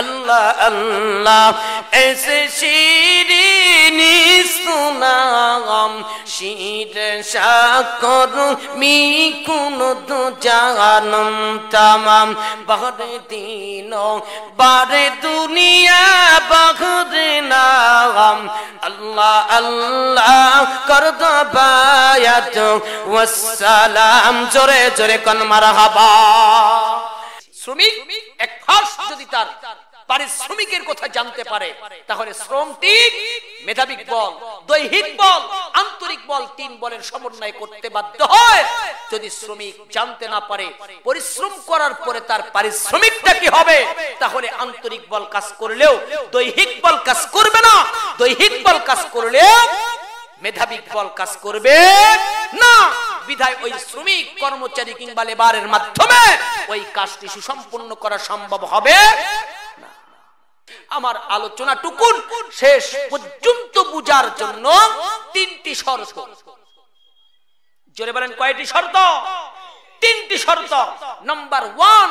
আল্লাহ আল্লাহ এসে শিরিনি সুনাম শির সাকর মি কোন তো জানম তামাম বহর দিন বারে দুনিয়া বহর নাম আল্লাহ আল্লাহ কর দবায়াত ওয়াসসালাম জোরে জোরে কন মারহাবা শ্রমিক এক ফার্স্ট যদি তার পারিশ্রমিকের কথা জানতে পারে তাহলে শ্রমটিক মেধাবিক বল দৈহিক বল আন্তরিক বল তিন বলের সমন্বয় করতে বাধ্য হয় যদি শ্রমিক জানতে না পারে পরিশ্রম করার পরে তার পারিশ্রমিকটা কি হবে তাহলে আন্তরিক বল কাজ করলেও দৈহিক বল কাজ করবে না দৈহিক বল কাজ করলেও মেধাবী ফল কাজ করবে না বিধায় ওই শ্রমিক কর্মচারী কিংবা লেবারের মাধ্যমে ওই কাজটি সুসম্পন্ন করা সম্ভব হবে আমার আলোচনা টুকুন শেষ পর্যন্ত বুঝার জন্য তিনটি শর্ত জোরে বলেন কয়টি শর্ত তিনটি শর্ত নাম্বার ওয়ান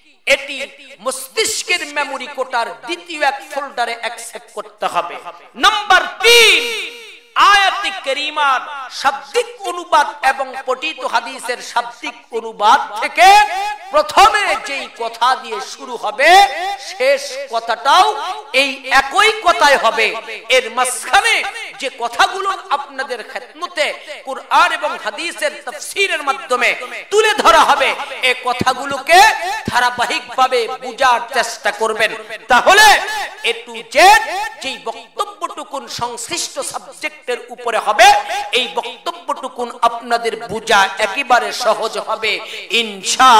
এটি মস্তিষ্কের মেমোরি কোটার দ্বিতীয় এক ফোল্ডারে অ্যাক্সেপ্ট করতে হবে নাম্বার তিন আয়াতি করিমার শাব্দিক অনুবাদ এবং পটিত হাদিসের শাব্দিক অনুবাদ থেকে প্রথমে যেই কথা দিয়ে শুরু হবে শেষ কথাটাও এই একই কথাই হবে এর মাঝখানে যে কথাগুলো আপনাদের খেতমতে কোরআন এবং হাদিসের তফসিরের মাধ্যমে তুলে ধরা হবে এ কথাগুলোকে ধারাবাহিকভাবে বোঝার চেষ্টা করবেন তাহলে এ টু জেড যেই বক্তব্যটুকুন সংশ্লিষ্ট সাবজেক্ট গুরুত্বের উপরে হবে এই বক্তব্যটুকুন আপনাদের বোঝা একেবারে সহজ হবে ইনশা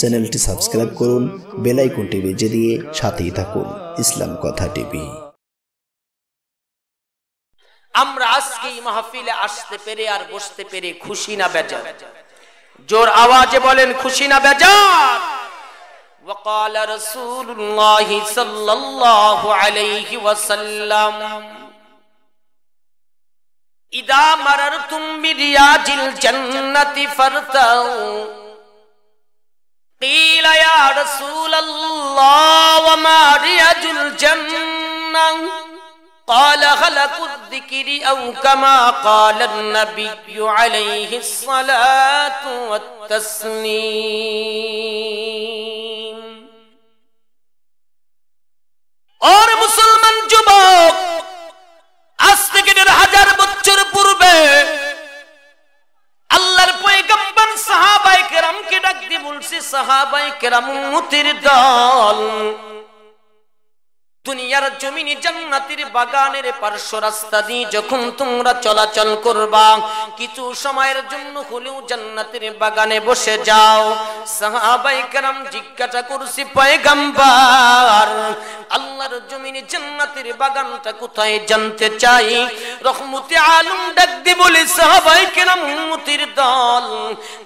চ্যানেলটি সাবস্ক্রাইব করুন বেলাইকন টিভি যে দিয়ে সাথেই থাকুন ইসলাম কথা টিভি আমরা আজকে এই মাহফিলে আসতে পেরে আর বসতে পেরে খুশি না বেজার জোর আওয়াজে বলেন খুশি না বেজার وقال رسول الله صلى الله عليه وسلم إذا مررتم برياج الجنة فارتعوا قيل يا رسول الله وما رياج الجنة قال خلق الذكر أو كما قال النبي عليه الصلاة والتسليم ওর মুসলমান যুবক আজ থেকে দেড় হাজার বছর পূর্বে আল্লাহর পয়গম্বর সাহাবায়ে কেরামকে ডাক দিয়ে বলছি সাহাবায়ে কেরাম উম্মতির দল দুনিয়ার জমিনে জান্নাতের বাগানের পার্শ্ব রাস্তা দিয়ে যখন তোমরা চলাচল করবা কিছু সময়ের জন্য হলেও জান্নাতের বাগানে বসে যাও সাহাবাই কারাম জিজ্ঞাসা করছি পয়গাম্বার আল্লাহর জমিনে জান্নাতের বাগানটা কোথায় জানতে চাই রহমতে আলম ডাক দি বলে সাহাবাই কারাম উম্মতির দল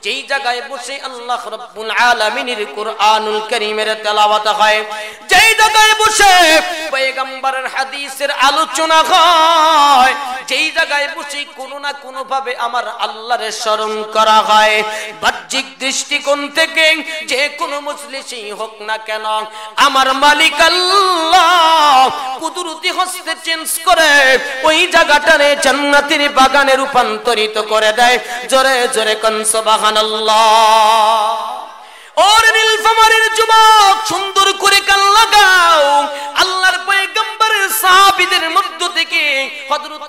যেই জায়গায় বসে আল্লাহ রব্বুল আলামিনের কোরআনুল কারীমের তেলাওয়াত হয় যেই জায়গায় বসে পেগম্বরের হাদিসের আলোচনা হয় যেই জায়গায় বসে কোনো না কোনো ভাবে আমার স্মরণ করা হয় বাহ্যিক দৃষ্টিকোণ থেকে যে কোনো মজলিসেই হোক না কেন আমার মালিক আল্লাহ কুদরতি হস্তে চেঞ্জ করে ওই জায়গাটারে জান্নাতের বাগানে রূপান্তরিত করে দেয় জোরে জোরে কনসবাহান আল্লাহ ওর যুবক সুন্দর করে কান লাগাও আল্লাহর পয়গম্বরের সাহাবীদের মধ্য থেকে হযরত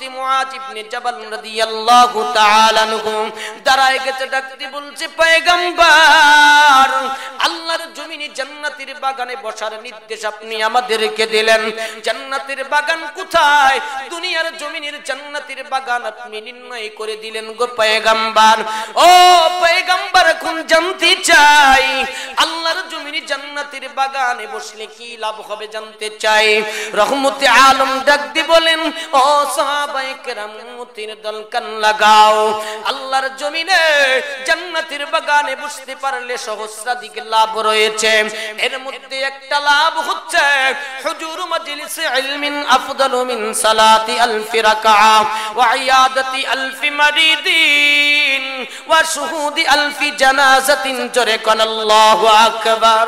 ইবনে জাবাল রাদিয়াল্লাহু তাআলা দাঁড়ায় গেছে ডাকতে বলছে পয়গম্বর আল্লাহর জমিনে জান্নাতের বাগানে বসার নির্দেশ আপনি আমাদেরকে দিলেন জান্নাতের বাগান কোথায় দুনিয়ার জমিনের জান্নাতের বাগান আপনি নির্ণয় করে দিলেন গো পয়গম্বর ও পয়গম্বর কোন জানতে চাই আল্লাহর জমিনে জান্নাতের বাগানে বসলে কি লাভ হবে জানতে চাই রহমতে আলম ডাক দি বলেন ও সাহাবাই কেরাম মতির দল কান লাগাও আল্লাহর জমিনে জান্নাতের বাগানে বসতে পারলে সহস্রাধিক লাভ রয়েছে এর মধ্যে একটা লাভ হচ্ছে হুজুর মজলিসে ইলমিন আফদাল মিন সালাতি আলফি রাকাআ ওয়া ইয়াদাতি আলফি মারিদিন ওয়া শুহুদি আলফি জানাজাতিন জরে আল্লাহ আল্লাহ আকবার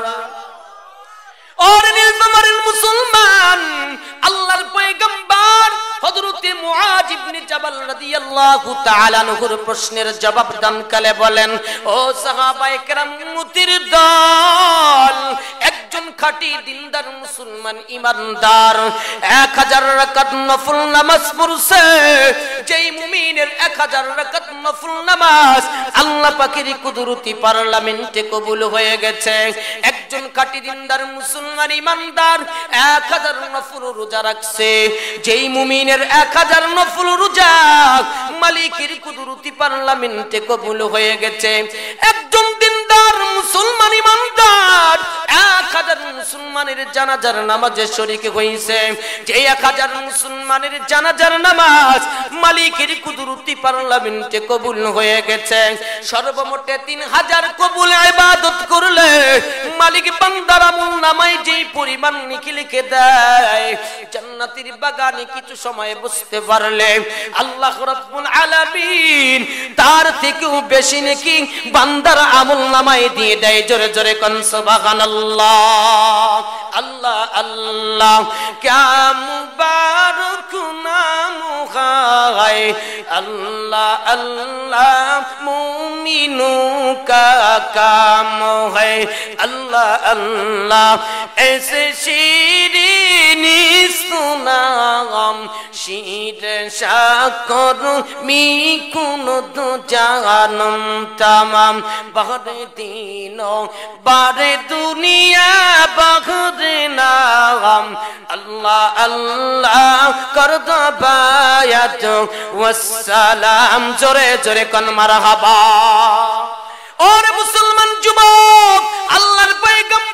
ওর নীলফামারির মুসলমান আল্লাহর পয়গম্বর হযরতে মুআজ ইবনে জাবাল রাদিয়াল্লাহু তাআলা প্রশ্নের জবাব দানকালে বলেন ও সাহাবায়ে কেরাম মুতির দল একজন খাঁটি মুসলমান 1000 রাকাত নফল নামাজ পড়ছে যেই মুমিনের 1000 রাকাত নফল নামাজ আল্লাহ পাকের কুদরতি পার্লামেন্টে কবুল হয়ে গেছে এক একজন কাটি দিনদার মুসলমান ইমানদার এক হাজার নফুল রোজা রাখছে যেই মুমিনের এক হাজার নফুল রোজা মালিকের কুদুরুতি পার্লামেন্টে কবুল হয়ে গেছে একজন দিনদার মুসলমান ইমান ইমানদার এক হাজার মুসলমানের জানাজার নামাজে হয়েছে যে এক হাজার মুসলমানের জানাজার নামাজ মালিকের কবুল হয়ে গেছে সর্বমোটে তিন হাজার কবুল ইবাদত করলে মালিক বান্দার আমল নামায় যেই পরিমাণ লিখে দেয় জান্নাতির বাগানে কিছু সময় বুঝতে পারলে আল্লাহ রাব্বুল আলামিন তার থেকেও বেশি নাকি বান্দার আমল নামায় দিয়ে দেয় জোরে জোরে কোন সুবহানাল্লাহ আল্লাহ আল্লাহ ক্যা মুবারক নাম হয় আল্লাহ আল্লাহ মুমিনों শিরিনি সুনাম শির সাকর মি কোন দু জানম বহর দিন বা সারে দুনিয়া বহরে নাম আল্লাহ আল্লাহ কর দবায়াত জোরে জোরে কন মারহাবা ওরে মুসলমান যুবক আল্লাহর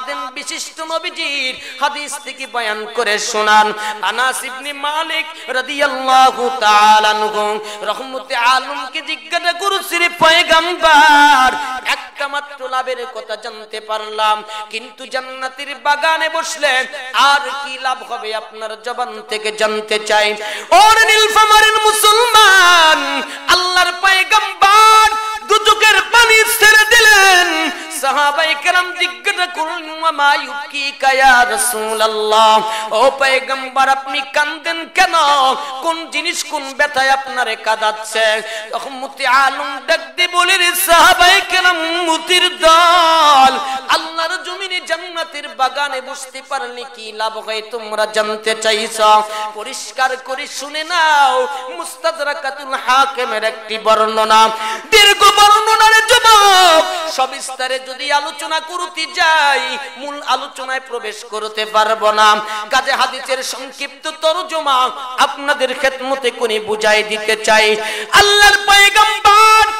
আদেন বিশিষ্ট নবীজির হাদিস থেকে বয়ান করে শোনান আনাস ইবনে মালিক রাদিয়াল্লাহু তাআলা আনহু রহমতে আলমকে জিজ্ঞাসা করেছিল পয়গম্বর একটা মাত্র লাভের কথা জানতে পারলাম কিন্তু জান্নাতের বাগানে বসলে আর কি লাভ হবে আপনার জবান থেকে জানতে চাই ওর নীলফামারের মুসলমান আল্লাহর পয়গম্বর দু পানি ছেড়ে দিলেন সাহাবাই کرام জিজ্ঞাসা করুন কায়া ও আপনি কান্দেন কেন কোন জিনিস কোন ব্যথায় আপনারে কাঁদাচ্ছে তখন মুতি আলম ডাকতে সাহাবাই মুতির দল আল্লাহর জমিনে জান্নাতের বাগানে বসতে পারলে কি লাভ হয় তোমরা জানতে চাইছ পরিষ্কার করে শুনে নাও মুস্তাদরাকাতুল হাকিমের একটি বর্ণনা দীর্ঘ সবিস্তারে যদি আলোচনা করতে যাই মূল আলোচনায় প্রবেশ করতে পারবো না কাজে হাদিসের সংক্ষিপ্ত তরজমা আপনাদের খেদমতে কোনি বুঝাই দিতে চাই আল্লাহর পয়গম্বর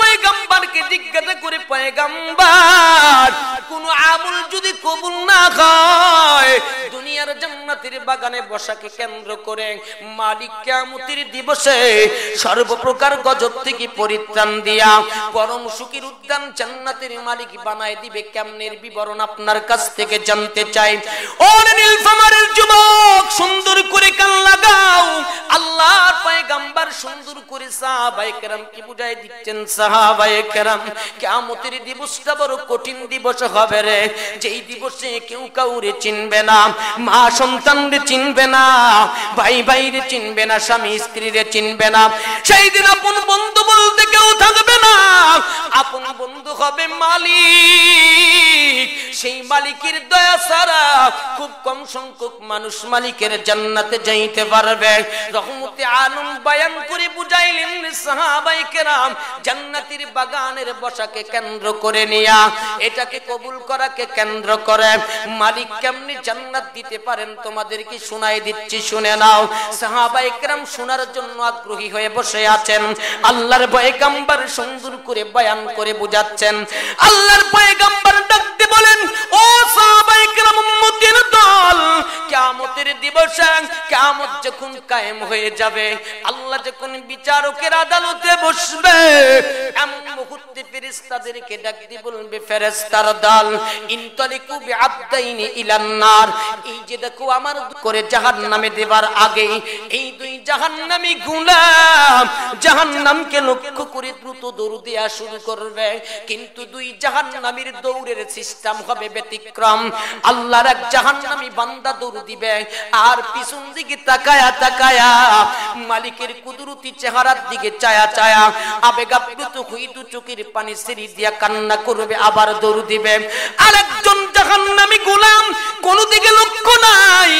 পয়গাম্বারকে জিজ্ঞাসা করে পয়গাম্বার কোন আমল যদি কবুল না হয় দুনিয়ার জান্নাতের বাগানে বসাকে কেন্দ্র করে মালিক কিয়ামতের দিবসে সর্বপ্রকার গজব থেকে পরিত্রাণ দিয়া পরম সুখীর উদ্যান জান্নাতের মালিক বানায় দিবে কেমনের বিবরণ আপনার কাছ থেকে জানতে চাই ও নীলফামারের যুবক সুন্দর করে কান লাগাও আল্লাহর পয়গাম্বার সুন্দর করে সাহাবায়ে কেরাম কি বুঝাই দিচ্ছেন সাহাবায়ে কেরাম কিয়ামতের দিবসটা বড় কঠিন দিবস হবে রে যেই দিবসে কেউ কাউরে চিনবে না মা সন্তানরে চিনবে না ভাই ভাইরে চিনবে না স্বামী স্ত্রীরে চিনবে না সেই দিন আপন বন্ধু বলতে কেউ থাকবে না আপন বন্ধু হবে মালিক সেই মালিকের দয়া ছাড়া খুব কম সংখ্যক মানুষ মালিকের জান্নাতে যাইতে পারবে রহমতে আলম বায়ান করে বুঝাইলেন সাহাবাই কেরাম জান্নাতির বাগানের বসাকে কেন্দ্র করে নিয়া এটাকে কবুল করাকে কেন্দ্র করে মালিক কেমনি জান্নাত দিতে পারেন তোমাদের কি শুনাই দিচ্ছি শুনে নাও সাহাবা একরাম শোনার জন্য আগ্রহী হয়ে বসে আছেন আল্লাহর পয়গাম্বার সুন্দর করে বয়ান করে বুঝাচ্ছেন আল্লাহর পয়গাম্বার ডাকতে বলেন ও সাহাবা একরাম উম্মত আমল কিয়ামতের দিবসে যখন কায়েম হয়ে যাবে আল্লাহ যখন বিচারকের আদালতে বসবে এমন মুহূর্তে ফেরেশতাদেরকে ডাক বলবে ফেরেশতার দল এই যে দেখো আমার করে দেবার আগে এই দুই গুলাম লক্ষ্য করে দ্রুত দৌড় শুরু করবে কিন্তু দুই জাহান্নামীর দৌড়ের সিস্টেম হবে ব্যতিক্রম আল্লাহর এক জাহান্নামী বান্দা দৌড় দিবে আর পিছন দিকে তাকায়া তাকায়া মালিকের কুদরতি চেহারার দিকে চায়া চায়া আবেগ আপ্লুত হইতু চোখের পানি সিঁড়ি দিয়া কান্না করবে আবার দৌড় দিবে আরেকজন জাহান্নামী গোলাম কোনো দিকে লক্ষ্য নাই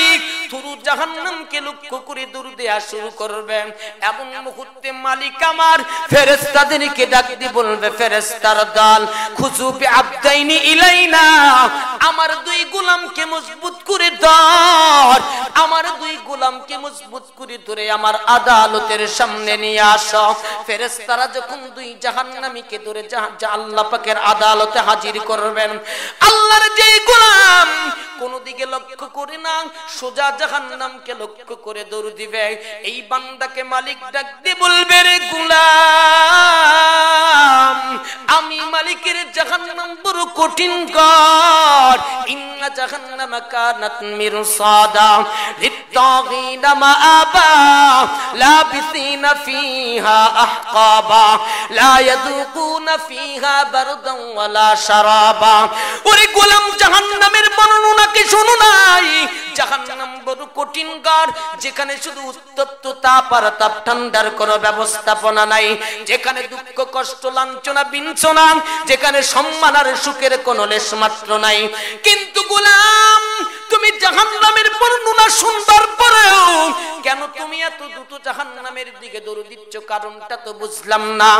থুরু জাহান্নামকে লক্ষ্য করে দূর দেয়া শুরু করবে এমন মুহূর্তে মালিক আমার ফেরেস্তাদেরকে ডাক দিয়ে বলবে ফেরেস্তার দল খুজুবে আবদাইনি ইলাইনা আমার দুই গোলামকে মজবুত করে ধর আমার দুই গোলামকে মজবুত করে ধরে আমার আদালতের সামনে নিয়ে আস ফেরেস্তারা যখন দুই জাহান্নামীকে ধরে আল্লাহ পাকের আদালতে হাজির করবেন আল্লাহর যে গোলাম কোন দিকে লক্ষ্য করে না সোজা জাহান্নামকে লক্ষ্য করে দৌড় দিবে এই বান্দাকে মালিক ডাক দিয়ে বলবে রে গুলাম আমি মালিকের জাহান্নাম বড় কঠিন কর ইন্না জাহান্নামা কানাত মিরসাদা লিত্তাগিনা মাআবা লাবিসিনা ফিহা আহকাবা লা ইয়াদুকুনা ফিহা বারদান ওয়ালা শারাবা ওরে গোলাম জাহান্নামের কি শুনো নাই জাহান্নাম বড় কঠিন ঘর যেখানে শুধু উত্তপ্ত তাপ আর তাপ ঠান্ডার কোনো ব্যবস্থাপনা নাই যেখানে দুঃখ কষ্ট লাঞ্ছনা বিঞ্ছনা যেখানে সম্মান আর সুখের কোনো লেশ মাত্র নাই কিন্তু গোলাম তুমি জাহান্নামের বর্ণনা শুনবার পরেও কেন তুমি এত দ্রুত জাহান্নামের দিকে দৌড় দিচ্ছ কারণটা তো বুঝলাম না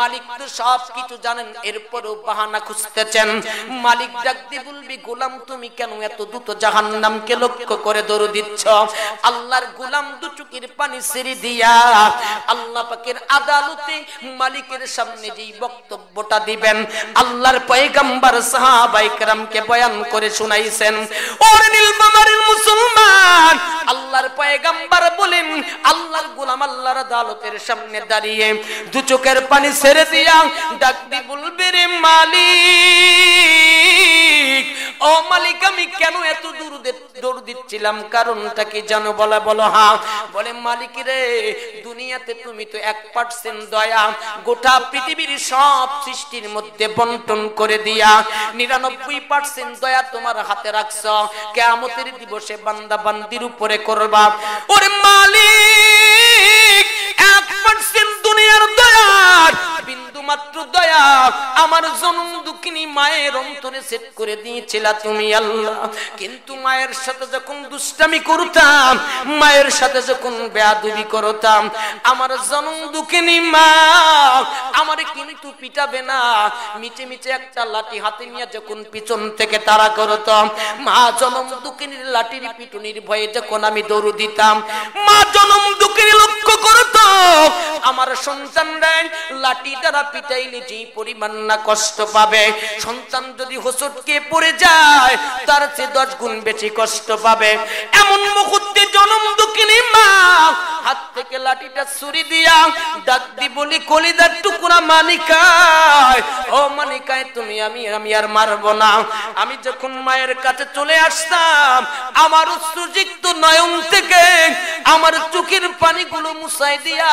মালিক তো সব কিছু জানেন এরপরও বাহানা খুঁজতেছেন মালিক ডাক দিয়ে বলবি গোলাম তুমি কেন এত দ্রুত জাহান্নামকে লক্ষ্য করে দৌড় দিচ্ছ আল্লাহর গোলাম দুচুকির পানি সেরে দিয়া আল্লাহ পাকের আদালতে মালিকের সামনে যেই বক্তব্যটা দিবেন আল্লাহর পয়গাম্বার সাহাবাইকরামকে বয়ান করে শুনাইছেন ওর নীলমামারের মুসলমান আল্লাহর পয়গম্বর বলেন আল্লাহর গোলাম আল্লাহর আদালতের সামনে দাঁড়িয়ে দু চোখের পানি সেরে দিয়া ডাক দি বলবে রে মালিক ও মালিক আমি কেন এত দূর দূর দিচ্ছিলাম কারণটা কি জানো বলা বলো হা বলে মালিক রে দুনিয়াতে তুমি তো এক পার্সেন্ট দয়া গোটা পৃথিবীর সব সৃষ্টির মধ্যে বন্টন করে দিয়া নিরানব্বই পার্সেন্ট দয়া তোমার হাতে রাখছ কেমতের দিবসে বান্দা বান্দির উপরে করবা ওরে মালিক এক পার্সেন্ট দুনিয়ার দয়ার একমাত্র দয়া আমার জনম দুঃখিনী মায়ের অন্তরে সেট করে দিয়েছিল তুমি আল্লাহ কিন্তু মায়ের সাথে যখন দুষ্টামি করতাম মায়ের সাথে যখন বেয়াদুবি করতাম আমার জনম দুঃখিনী মা আমার কিন্তু পিটাবে না মিচে মিচে একটা লাঠি হাতে নিয়ে যখন পিছন থেকে তারা করতাম মা জনম দুঃখিনীর লাঠির পিটুনির ভয়ে যখন আমি দৌড় দিতাম মা জনম দুঃখিনী লক্ষ্য করত আমার সন্তানরা লাঠি দ্বারা পিটাইলে যেই পরিমাণ না কষ্ট পাবে সন্তান যদি হোসটকে পড়ে যায় তার চেয়ে দশ গুণ বেশি কষ্ট পাবে এমন মুহূর্তে জনম দুঃখিনী মা হাত থেকে লাঠিটা ছুরি দিয়া ডাকি বলি কলিদার টুকুরা মানিকায় ও মানিকায় তুমি আমি আমি আর মারব না আমি যখন মায়ের কাছে চলে আসতাম আমার সুযুক্ত নয়ন থেকে আমার চোখের পানিগুলো মুসাই দিয়া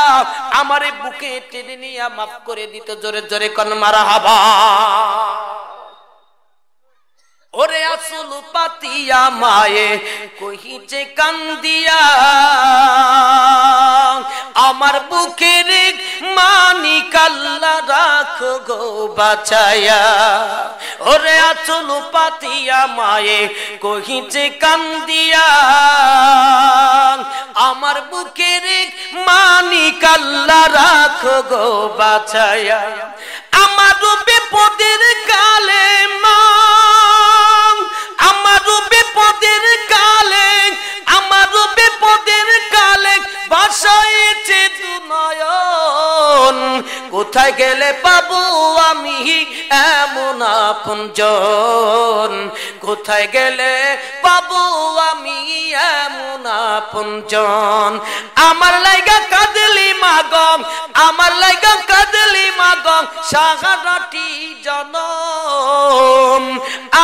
আমার বুকে টেনে নিয়া মাফ করে দিত জোরে জোরে কন মারা হবা ওরে আসুল পাতিয়া মায়ে কহিছে কান্দিয়া আমার বুকের মানি কাল্লা রাখ গো বাঁচায়া ওরে আসুল পাতিয়া মায়ে কহিছে কান্দিয়া আমার বুকের মানি কাল্লা রাখ গো বাঁচায়া আমার বিপদের কালে মা আমার বিপদের কালে আমার বিপদের কালে বাসাইছে দুনয়ন কোথায় গেলে পাবো আমি এমন আপনজন কোথায় গেলে পাবো আমি এমন আপনজন আমার লাইগা কাদলি মাগম আমার লাইগা কাদলি মাগম সাহারাটি জন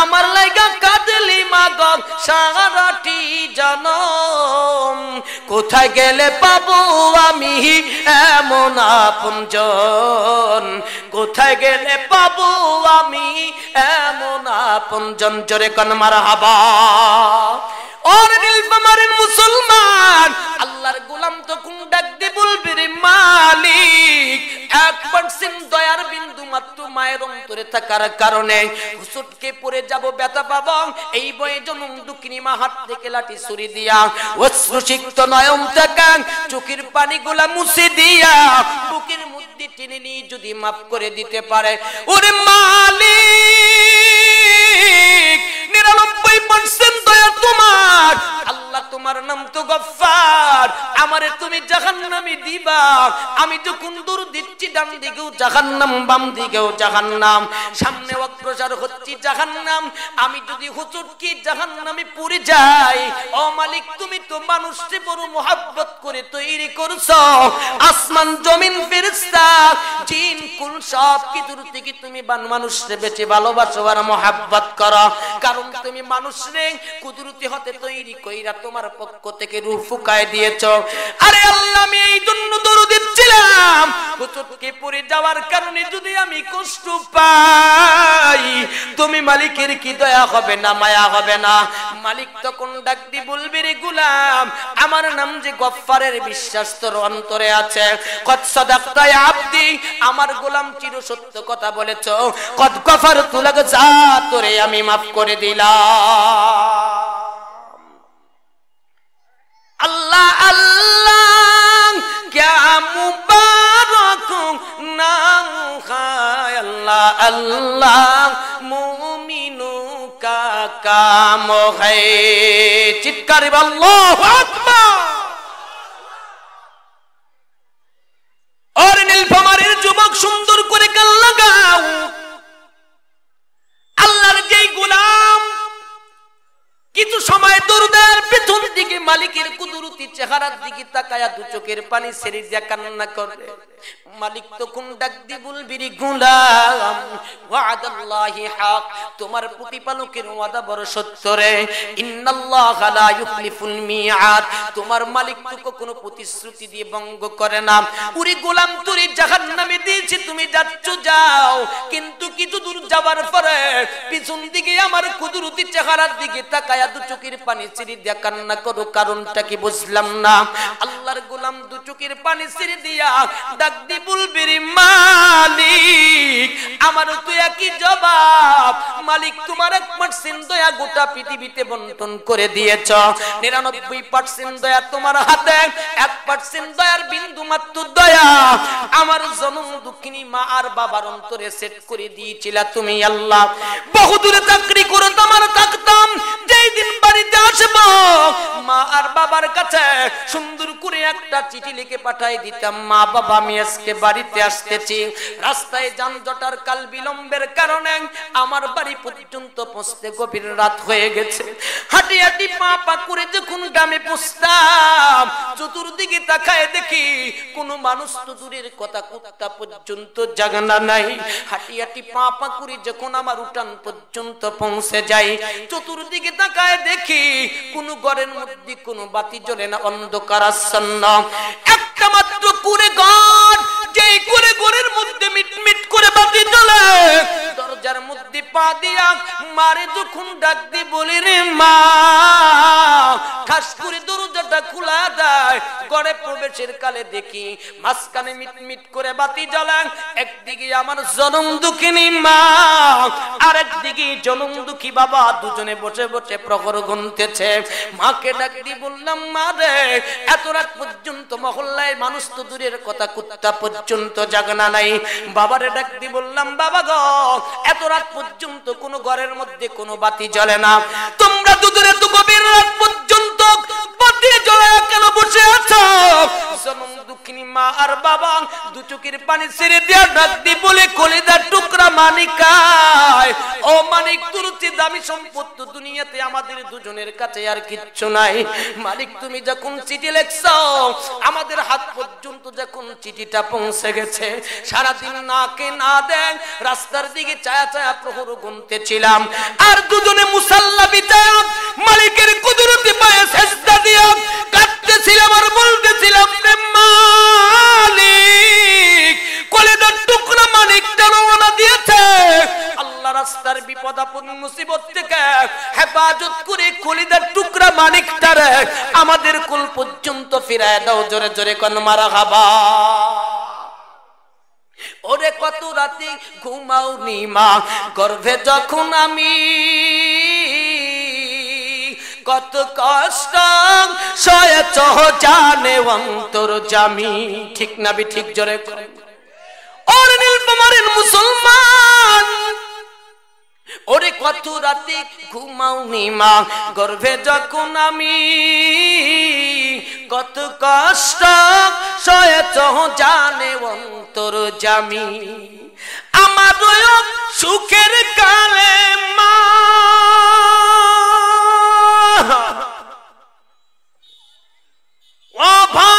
আমার লাইগা সেলিমা গগ সারাটি জানম কোথায় গেলে পাবো আমি এমন আপনজন কোথায় গেলে পাবো আমি এমন জন জোরে কন মার হাবা ওর নীলফামারের মুসলমান আল্লাহর গোলাম তখন ডাক দিয়ে বলবি রে মালিক এক পার্সেন্ট দয়ার বিন্দু মাত্র মায়ের অন্তরে থাকার কারণে হুসুটকে পড়ে যাব ব্যথা পাব এই বয়ে জনম দুঃখিনী মা হাত থেকে লাঠি ছুরি দিয়া অশ্রুসিক্ত নয়ন থাকাং চোখের পানি গুলা মুছে দিয়া বুকের মধ্যে টেনে নিয়ে যদি মাফ করে দিতে পারে ওরে মালিক নিরানব্বই পার্সেন্ট দয়া তোমার আল্লাহ তোমার নাম তো গফফার আমারে তুমি জাহান্নামে দিবা আমি তো কুন্দুর দিচ্ছি ডান দিকেও জাহান্নাম বাম দিকেও জাহান্নাম সামনে অগ্রসর হচ্ছি জাহান্নাম আমি যদি হুজুর কি জাহান্নামে পুরে যাই ও মালিক তুমি তো মানুষকে বড় মোহাব্বত করে তৈরি করছো আসমান জমিন ফেরেশতা জিন কুল সব কি দূর থেকে তুমি বান মানুষে বেঁচে ভালোবাসো আর মোহাব্বত করো কারণ তুমি মানুষ রে কুদরতি হতে তৈরি কইরা তোমার পক্ষ থেকে রূপ ফুকায় দিয়েছ আরে আল্লাহ আমি এই জন্য দরু দিচ্ছিলাম হুচুটকে পড়ে যাওয়ার কারণে যদি আমি কষ্ট পাই তুমি মালিকের কি দয়া হবে না মায়া হবে না মালিক তখন ডাক দি বলবি রে গুলাম আমার নাম যে গফফারের বিশ্বাস তোর অন্তরে আছে কত সদাক্তায় আব্দি আমার গোলাম চির সত্য কথা বলেছ কত গফার তুলাগ যা তোরে আমি মাফ করে দিলাম আল্লাহ আল্লাহ মুবারক নাম খায় আল্লাহ আল্লাহ মুমিনু কা কাম হে চিৎকার আল্লাহু আকবার ওর নীলফামারীর যুবক সুন্দর করে কাল লাগাও আল্লাহর যেই গোলাম কিছু সময় দুর্দার পেছন দিকে মালিকের কুদুরুতি চেহারার দিকে তাকায়া দু চোখের পানি সেরে যা কান্না করে মালিক তখন ডাক দি বলবি গুলাম ওয়াদাল্লাহি হক তোমার প্রতিপালকের ওয়াদা বড় সত্য রে ইন্নাল্লাহ লা ইউখলিফুল মিয়াদ তোমার মালিক তো কোনো প্রতিশ্রুতি দিয়ে ভঙ্গ করে না উরি গোলাম তুরি জাহান্নামে দিয়েছি তুমি যাচ্ছ যাও কিন্তু কিছু দূর যাবার পরে পিছন দিকে আমার কুদুরুতি চেহারার দিকে তাকায় পানি দিয়া কান্না করো কারণটা কি বুঝলাম না আল্লাহর গোলাম দু পানি দিয়া মালিক জবাব মালিক তোমার এক পার্সেন্ট দয়া গোটা পৃথিবীতে বন্টন করে দিয়েছ নিরানব্বই পার্সেন্ট দয়া তোমার হাতে এক পার্সেন্ট দয়ার বিন্দু মাত্র দয়া আমার জনম দুঃখিনী মা আর বাবার অন্তরে সেট করে দিয়েছিলা তুমি আল্লাহ বহুদূরে চাকরি করে তোমার থাকতাম যেই যেই দিন বাড়িতে আসব মা আর বাবার কাছে সুন্দর করে একটা চিঠি লিখে পাঠাই দিতাম মা বাবা আমি আজকে বাড়িতে আসতেছি রাস্তায় যানজট কাল বিলম্বের কারণে আমার বাড়ি পর্যন্ত পৌঁছতে গভীর রাত হয়ে গেছে হাঁটি হাঁটি পা পা করে যখন গ্রামে পৌঁছতাম চতুর্দিকে তাকায় দেখি কোনো মানুষ তো দূরের কথা কুত্তা পর্যন্ত জাগানা নাই হাঁটি হাঁটি পা পা করে যখন আমার উঠান পর্যন্ত পৌঁছে যাই চতুর্দিকে তাকায় জায়গায় দেখি কোন ঘরের মধ্যে কোন বাতি জ্বলে না অন্ধকার আচ্ছন্ন একটা মাত্র কুড়ে যেই করে মধ্যে করে বাতি জ্বলে দরজার মধ্যে পা দিয়া মারে যখন ডাক দি বলি রে মা খাস করে দরজাটা খোলা দেয় প্রবেশের কালে দেখি মাঝখানে করে বাতি একদিকে আমার জনম দুঃখিনী মা আর একদিকে জনম দুঃখী বাবা দুজনে বসে বসে প্রহর গুনতেছে মাকে ডাক দি বললাম মা রে এত রাত পর্যন্ত মহল্লায় মানুষ তো দূরের কথা কুত্তা পর্যন্ত জাগনা নাই বাবার ডাকতে বললাম বাবা গ এত রাত পর্যন্ত কোন ঘরের মধ্যে কোনো বাতি জ্বলে না তোমরা দুধুরে তো গভীর রাত পর্যন্ত বাতি কেন বসে আছো মা আর বাবা দু পানি ছেড়ে বলে কলিদার টুকরা মানিকায় ও মানিক দামি সম্পদ তো দুনিয়াতে আমাদের দুজনের কাছে আর কিচ্ছু নাই মালিক তুমি যখন চিঠি লেখছ আমাদের হাত পর্যন্ত যখন কোন চিঠিটা পৌঁছে গেছে সারাদিন নাকে না দেন রাস্তার দিকে চায়া চায়া প্রহর গুনতেছিলাম আর দুজনে মুসাল্লা বিতায় মালিকের কুদরতি পায়ে সেজদা দিয়ে কাঁদতেছিলাম আর বলতেছিলাম মানিকটা রওনা দিয়েছে আমাদের কুল পর্যন্ত ফিরায় দাও জোরে জোরে কন মারা খাবা ওরে কত রাতে ঘুমাও নিমা গর্ভে যখন আমি কত কষ্ট সয়েছ জানে অন্তর জামি ঠিক না বি ঠিক জোরে ওর নীলপমারের মুসলমান ওরে কত রাতে ঘুমাওনি মা গর্ভে যখন আমি কত কষ্ট সয়েছ জানে অন্তর জামি আমার সুখের কালে মা অভাব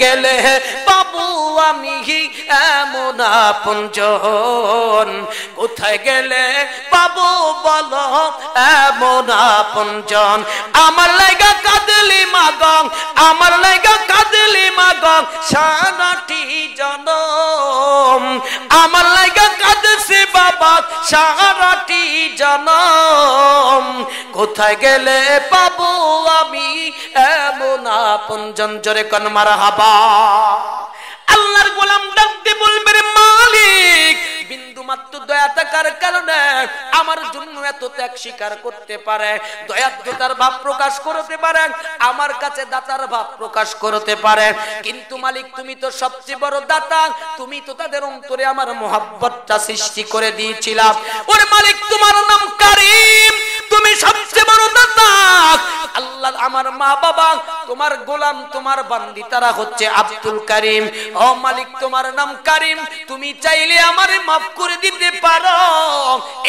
গেলে বাবু আমি এমন আপনজন কোথায় গেলে বাবু বলো এমন আপনজন আমার লাইগা কাদলি মাগং আমার লাইগা কাদলি মাগং সানাটি জনম আমার লাইগা কাদছে সারাটি জনম কোথায় গেলে পাবো আমি এমন আপন জঞ্জরে কন মারা হাবা আল্লাহর গোলাম ডাকতে বলবে মালিক শুধুমাত্র দয়া থাকার কারণে আমার জন্য এত ত্যাগ স্বীকার করতে পারে দয়ার্থতার ভাব প্রকাশ করতে পারে আমার কাছে দাতার ভাব প্রকাশ করতে পারে কিন্তু মালিক তুমি তো সবচেয়ে বড় দাতা তুমি তো তাদের অন্তরে আমার মহাব্বতটা সৃষ্টি করে দিয়েছিলাম ওরে মালিক তোমার নাম কারিম তুমি সবচেয়ে বড় দাদাক আল্লাহ আমার মা বাবা তোমার গোলাম তোমার বান্দি তারা হচ্ছে আব্দুল করিম ও মালিক তোমার নাম করিম তুমি চাইলে আমারে মাফ করে দিতে পারো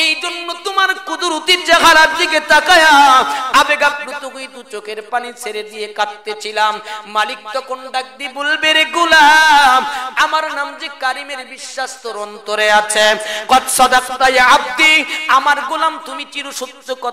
এই জন্য তোমার কুদরতির জাহারার দিকে তাকায়া আবেগ আপ্লুত হইতু চোখের পানি ছেড়ে দিয়ে কাঁদতেছিলাম মালিক তখন ডাক দি বলবে রে গোলাম আমার নাম যে কারিমের বিশ্বাস তোর অন্তরে আছে কত সদাক্তা আব্দি আমার গোলাম তুমি চিরসত্য কথা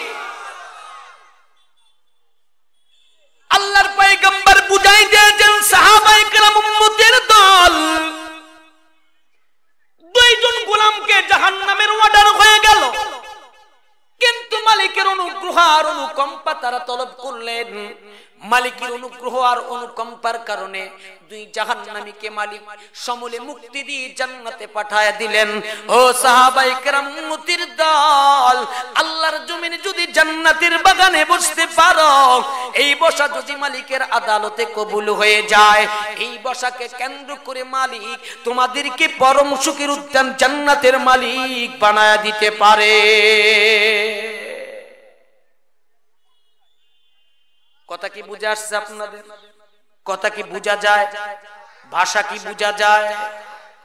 আল্লাহর পয়গম্বর বুঝাই দিয়েছেন সাহাবাই کرام উম্মতের দল দুইজন গোলামকে জাহান্নামের অর্ডার হয়ে গেল কিন্তু মালিকের অনুগ্রহ আর অনুকম্পা তারা তলব করলেন মালিকের অনুগ্রহ আর অনুকম্পার কারণে দুই নামীকে মালিক সমূলে মুক্তি দিয়ে জান্নাতে পাঠায় দিলেন ও সাহাবাই কেরামতির দল আল্লাহর জমিনে যদি জান্নাতের বাগানে বসতে পারো এই বসা যদি মালিকের আদালতে কবুল হয়ে যায় এই বসাকে কেন্দ্র করে মালিক তোমাদেরকে পরম সুখের উদ্যান জান্নাতের মালিক বানায় দিতে পারে কথা কি বুঝে আসছে আপনাদের কথা কি বুঝা যায় ভাষা কি বুঝা যায়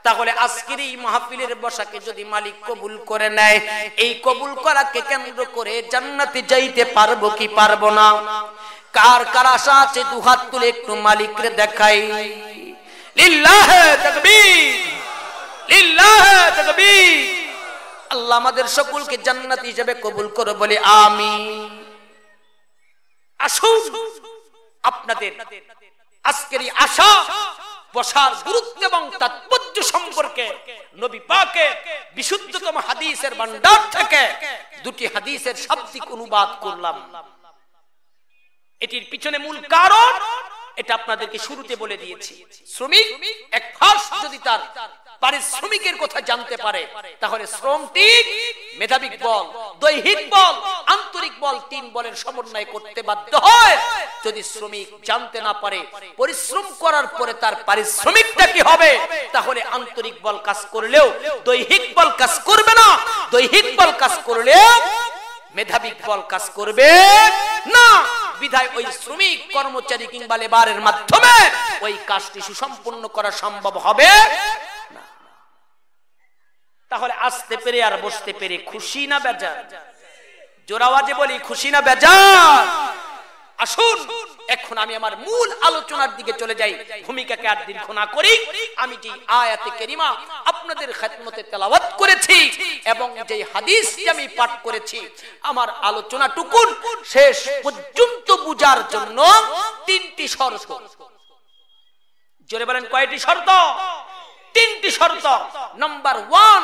তাহলে আজকের এই মাহফিলের বসাকে যদি মালিক কবুল করে নেয় এই কবুল করাকে কেন্দ্র করে জান্নাতে যাইতে পারবো কি পারবো না কার কার আশা আছে হাত তুলে একটু মালিকরে দেখাই লিল্লাহ তাকবীর আল্লাহ আমাদের সকলকে জান্নাত হিসেবে কবুল করো বলে আমিন আসুন আপনাদের আজকের এই আশা বসার গুরুত্ব এবং তাৎপর্য সম্পর্কে নবী পাকে বিশুদ্ধতম হাদিসের ভান্ডার থেকে দুটি হাদিসের শাব্দিক অনুবাদ করলাম এটির পিছনে মূল কারণ এটা আপনাদেরকে শুরুতে বলে দিয়েছি শ্রমিক এক ফার্স্ট যদি তার পারিশ্রমিকের কথা জানতে পারে তাহলে শ্রমটিক মেধাবিক বল দৈহিক বল আন্তরিক বল তিন বলের সমন্বয় করতে বাধ্য হয় যদি শ্রমিক জানতে না পারে পরিশ্রম করার পরে তার পারিশ্রমিকটা কি হবে তাহলে আন্তরিক বল কাজ করলেও দৈহিক বল কাজ করবে না দৈহিক বল কাজ করলেও মেধাবিক বল কাজ করবে না বিধায় ওই শ্রমিক কর্মচারী কিংবা লেবারের মাধ্যমে ওই কাজটি সুসম্পন্ন করা সম্ভব হবে তাহলে আসতে পেরে আর বসতে পেরে খুশি না বেজার জোরাওয়াজে বলি খুশি না বেজার আসুন এখন আমি আমার মূল আলোচনার দিকে চলে যাই ভূমিকাকে আর দীর্ঘ না করি আমি যে আয়াতে কেরিমা আপনাদের খেদমতে তেলাওয়াত করেছি এবং যে হাদিস আমি পাঠ করেছি আমার আলোচনা টুকুন শেষ পর্যন্ত বুঝার জন্য তিনটি শর্ত জোরে বলেন কয়টি শর্ত তিনটি শর্ত নাম্বার ওয়ান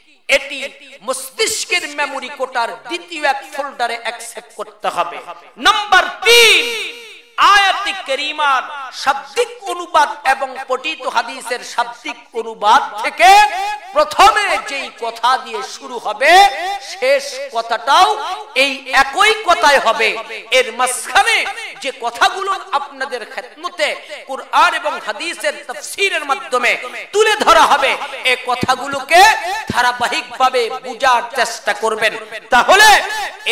এটি মস্তিষ্কের মেমোরি কোটার দ্বিতীয় এক ফোল্ডারে অ্যাকসেপ্ট করতে হবে নাম্বার তিন আয়াতে কারীমার শাব্দিক অনুবাদ এবং পঠিত হাদিসের শাব্দিক অনুবাদ থেকে প্রথমে যেই কথা দিয়ে শুরু হবে শেষ কথাটাও এই একই কথাই হবে এর মাঝখানে যে কথাগুলো আপনাদের কোরআন এবং হাদিসের তাফসীরের মাধ্যমে তুলে ধরা হবে এই কথাগুলোকে ধারাবাহিকভাবে বোঝার চেষ্টা করবেন তাহলে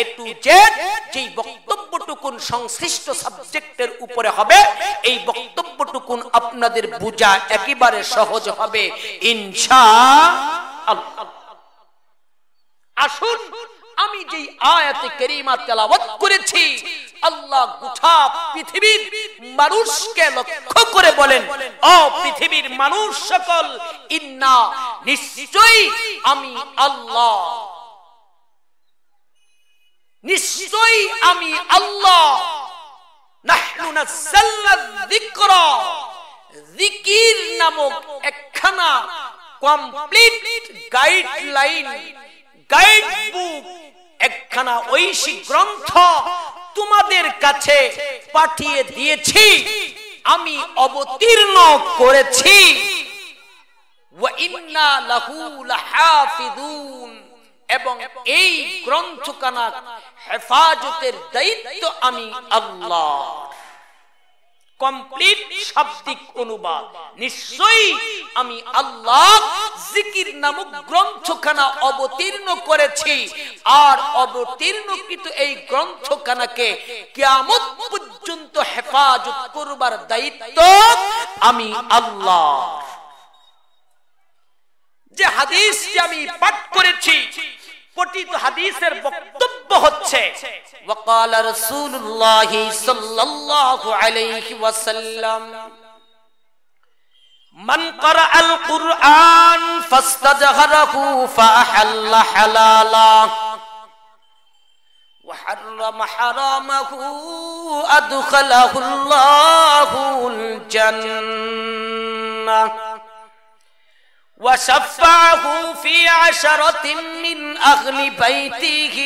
এ টু জেড যেই বক্তব্যটুকুন সংশ্লিষ্ট সাবজেক্টের উপরে হবে এই বক্তব্যটুকুন আপনাদের বোঝা একেবারে সহজ হবে ইনশা আসুন আমি যেই আয়াতে কেরিমা তেলাওয়াত করেছি আল্লাহ গোটা পৃথিবীর মানুষকে লক্ষ্য করে বলেন অ পৃথিবীর মানুষ সকল ইন্না নিশ্চয়ই আমি আল্লাহ নিশ্চয়ই আমি আল্লাহ নাহনু নাযাল্লা যিকরা জিকির নামক একখানা কমপ্লিট গাইডলাইন গাইড বুক একখানা ঐশী গ্রন্থ তোমাদের কাছে পাঠিয়ে দিয়েছি আমি অবতীর্ণ করেছি এবং এই গ্রন্থকানা হেফাজতের দায়িত্ব আমি আল্লাহ কমপ্লিট শাব্দিক অনুবাদ নিশ্চয়ই আমি আল্লাহ জিকির নামক গ্রন্থখানা অবতীর্ণ করেছি আর অবতীর্ণকৃত এই গ্রন্থখানাকে কিয়ামত পর্যন্ত হেফাজত করবার দায়িত্ব আমি আল্লাহ যে হাদিস আমি পাঠ করেছি পঠিত হাদিসের বক্তব্য হচ্ছে وقال رسول الله صلى الله عليه وسلم من قرأ القرآن فاستجهره فأحل حلالا وحرم حرامه أدخله الله الجنة وشفعه في عشرة من أغل بيته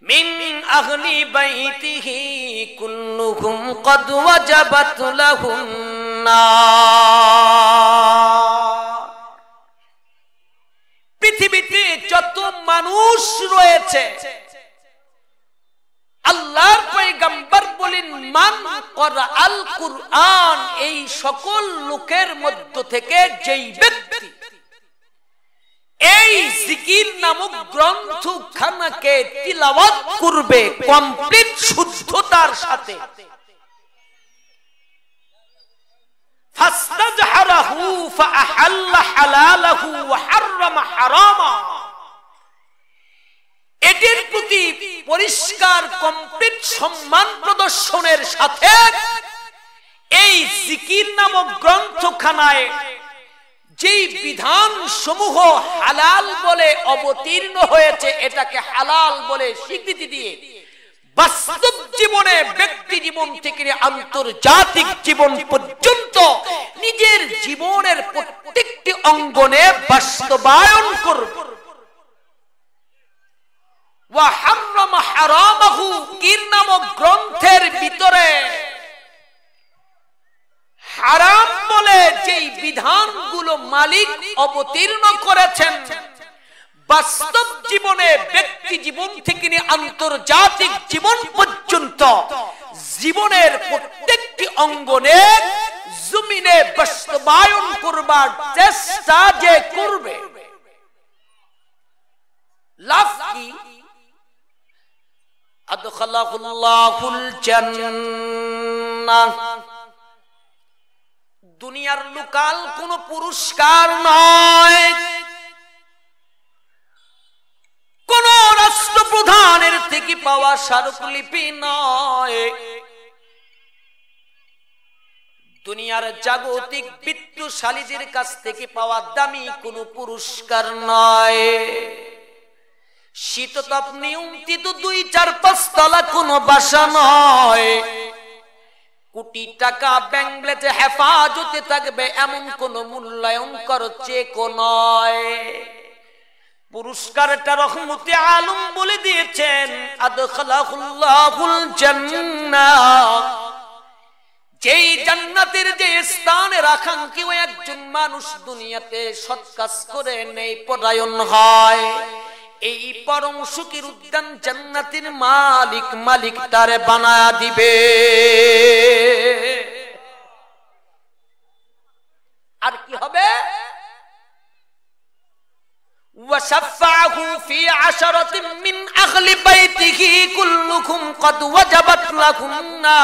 من أغل بيته كلهم قد وجبت له النار পৃথিবীতে যত মানুষ রয়েছে মান এই সকল লোকের মধ্য থেকে যেই ব্যক্তি এই জিকির নামক গ্রন্থ খানাকে করবে কমপ্লিট শুদ্ধতার সাথে ফাস্তাজহারাহু ফাআহাল্লা হালালাহু ওয়া হারামা এটির প্রতি পরিষ্কার কমপ্লিট সম্মান প্রদর্শনের সাথে এই জিকির নামক গ্রন্থখানায় যেই বিধান সমূহ হালাল বলে অবতীর্ণ হয়েছে এটাকে হালাল বলে স্বীকৃতি দিয়ে বাস্তব জীবনে ব্যক্তি জীবন থেকে আন্তর্জাতিক জীবন পর্যন্ত নিজের জীবনের প্রত্যেকটি অঙ্গনে বাস্তবায়ন করবে গ্রন্থের ভিতরে হারাম বলে যেই বিধানগুলো মালিক অবতীর্ণ করেছেন বাস্তব জীবনে ব্যক্তি জীবন থেকে নিয়ে আন্তর্জাতিক জীবন পর্যন্ত জীবনের প্রত্যেকটি অঙ্গনে জমিনে বাস্তবায়ন করবার চেষ্টা যে করবে লাভ কি أدخله الله الجنة দুনিয়ার লোকাল কোন পুরস্কার নয় কোন রাষ্ট্রপ্রধানের থেকে পাওয়া স্মারকলিপি নয় দুনিয়ার জাগতিক বিত্তশালীদের কাছ থেকে পাওয়া দামি কোনো পুরস্কার নয় শীততাপ নিয়ন্ত্রিত দুই চার পাঁচতলা কোনো বাসা নয় কোটি টাকা ব্যাংলেতে হেফাজতে থাকবে এমন কোন মূল্যায়ন কর চেক নয় পুরস্কারটা রহমতে আলম বলে দিয়েছেন আদখালাহুল্লাহুল জান্নাহ যেই জান্নাতের যে স্থানে রাখাং কেউ একজন মানুষ দুনিয়াতে সৎকাজ করে নেই পরায়ণ হয় এই পরম সুখীর উদ্যান জান্নাতির মালিক মালিক তারে বানায় দিবে আর কি হবে আশারতিহি কুল্লুখুম কত ওয়াজাবাত লাখুম না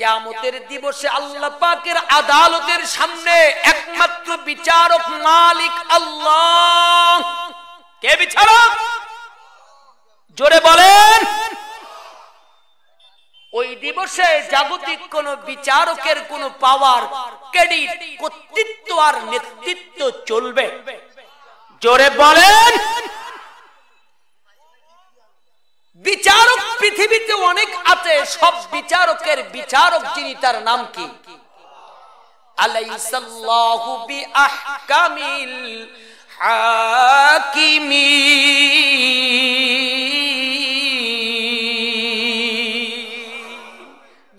কেমতের দিবসে আল্লাহ পাকের আদালতের সামনে একমাত্র বিচারক মালিক আল্লাহ কে বিচারক জোরে বলেন ওই দিবসে জাগতিক কোন বিচারকের কোন পাওয়ার ক্রেডিট কর্তৃত্ব আর নেতৃত্ব চলবে জোরে বলেন বিচারক পৃথিবীতে অনেক আছে সব বিচারকের বিচারক যিনি তার নাম কি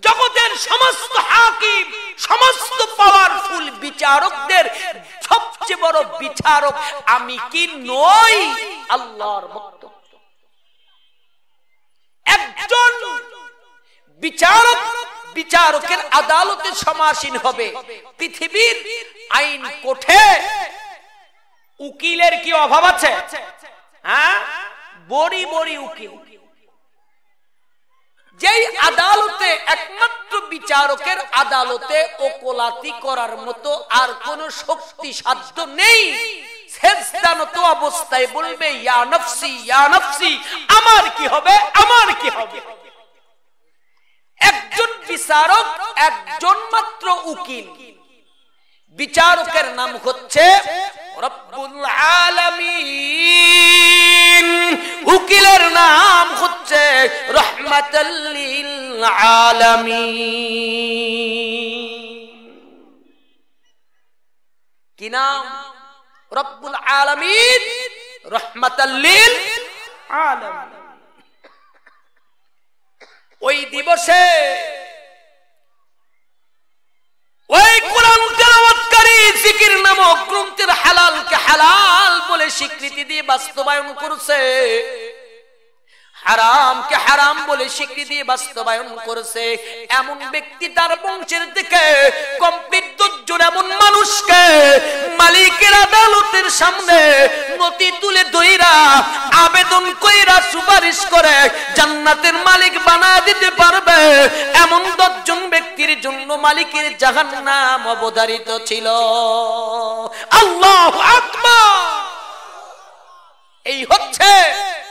জগতের সমস্ত হাকিম সমস্ত পাওয়ারফুল বিচারকদের সবচেয়ে বড় বিচারক আমি কি নই আল্লাহর একজন বিচারক বিচারকের আদালতে সমাসীন হবে পৃথিবীর আইন কোঠে উকিলের কি অভাব আছে হ্যাঁ বড়ি বড়ি উকিল যেই আদালতে একমাত্র বিচারকের আদালতে ওকলাতি করার মতো আর কোন শক্তি সাধ্য নেই সেজদানত অবস্থায় বলবে ইয়া নফসি ইয়া নফসি আমার কি হবে আমার কি হবে একজন বিচারক একজন মাত্র উকিল বিচারকের নাম হচ্ছে রব্বুল আলামিন উকিলের নাম হচ্ছে রহমাতাল লিল আলামিন কি নাম رب العالمين رحمة الليل عالم وي دبوشي وي قرآن تلوات كري ذكر نمو قرمت الحلال كحلال بولي شكري تدي بس تباين قرسي হারামকে হারাম বলে স্বীকৃতি দিয়ে বাস্তবায়ন করেছে এমন ব্যক্তি তার বংশের দিকে কমপ্লিট দুজন এমন মানুষকে মালিকের আদালতের সামনে নতি তুলে দইরা আবেদন কইরা সুপারিশ করে জান্নাতের মালিক বানা দিতে পারবে এমন দশজন ব্যক্তির জন্য মালিকের জাহান নাম অবধারিত ছিল আল্লাহ আত্মা এই হচ্ছে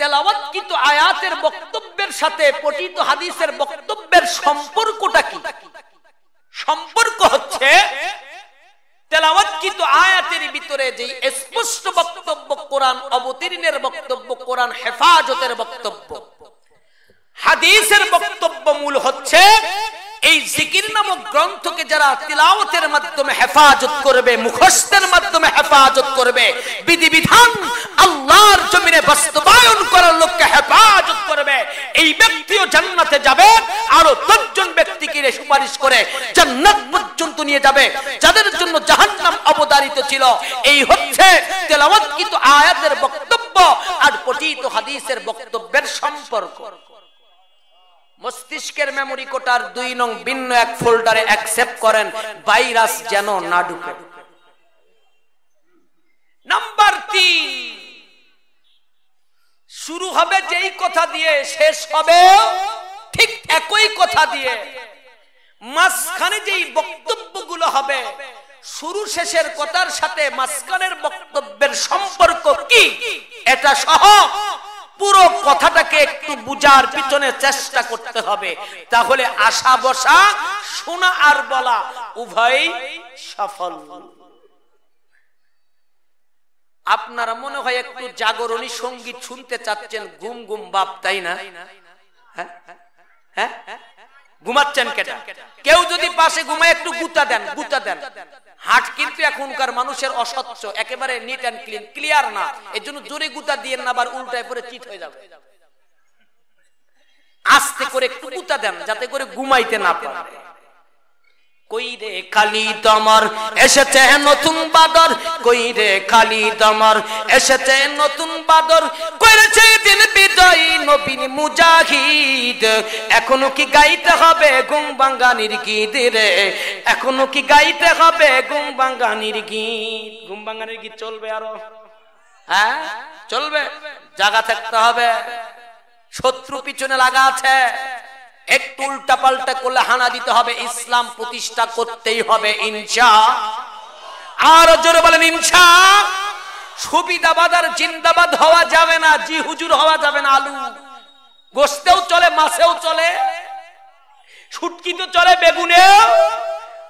তেলাওয়াতকৃত আয়াতের বক্তব্যের সাথে পঠিত হাদিসের বক্তব্যের সম্পর্কটা কি সম্পর্ক হচ্ছে তেলাওয়াতকৃত আয়াতের ভিতরে যে স্পষ্ট বক্তব্য কোরআন অবতীর্ণের বক্তব্য কোরআন হেফাজতের বক্তব্য হাদিসের বক্তব্য মূল হচ্ছে এই জিকির নামক গ্রন্থকে যারা তিলাওয়াতের মাধ্যমে হেফাজত করবে মুখস্থের মাধ্যমে হেফাজত করবে বিধিবিধান আল্লাহর জমিনে বাস্তবায়ন করার লোককে হেফাজত করবে এই ব্যক্তিও জান্নাতে যাবে আরো দশজন ব্যক্তিকে সুপারিশ করে জান্নাত পর্যন্ত নিয়ে যাবে যাদের জন্য জাহান্নাম অবদারিত ছিল এই হচ্ছে তেলাওয়াত কিন্তু আয়াতের বক্তব্য আর পঠিত হাদিসের বক্তব্যের সম্পর্ক মস্তিষ্কের মেমোরি কোটার দুই নং ভিন্ন এক ফোল্ডারে অ্যাকসেপ্ট করেন ভাইরাস যেন না ঢুকে নাম্বার তিন শুরু হবে যেই কথা দিয়ে শেষ হবে ঠিক একই কথা দিয়ে মাঝখানে যেই বক্তব্যগুলো হবে শুরু শেষের কথার সাথে মাঝখানের বক্তব্যের সম্পর্ক কি এটা সহ পুরো কথাটাকে একটু বুঝার পিছনে চেষ্টা করতে হবে তাহলে আশা বসা শোনা আর বলা উভয় সফল আপনারা মনে হয় একটু জাগরণী সঙ্গীত শুনতে চাচ্ছেন গুম গুম বাপ তাই না হ্যাঁ হ্যাঁ, হ্যাঁ? ঘুমাচ্ছেন কেটা কেউ যদি পাশে ঘুমায় একটু গুতা দেন গুতা দেন হাট কিন্তু এখনকার মানুষের অস্বচ্ছ একেবারে নিট অ্যান্ড ক্লিন ক্লিয়ার না এর জন্য জোরে গুতা দিয়ে না আবার উল্টায় পরে চিট হয়ে যাবে আস্তে করে একটু গুতা দেন যাতে করে ঘুমাইতে না পারে কই রে কালি তোমার এসেছে নতুন বাদর কই রে কালি তোমার এসেছে নতুন বাদর করেছে দিন বিজয় নবীন মুজাহিদ এখনো কি গাইতে হবে গুম বাঙ্গানির গীত রে এখনো কি গাইতে হবে গুম বাঙ্গানির গীত গুম বাঙ্গানির গীত চলবে আরো হ্যাঁ চলবে জায়গা থাকতে হবে শত্রু পিছনে লাগা আছে একটু উল্টা পাল্টা করলে হানা দিতে হবে ইসলাম প্রতিষ্ঠা করতেই হবে ইনশা আর জোরে বলেন ইনশা সুবিধাবাদ আর জিন্দাবাদ হওয়া যাবে না জি হুজুর হওয়া যাবে না আলু গোস্তেও চলে মাছেও চলে ছুটকি তো চলে বেগুনেও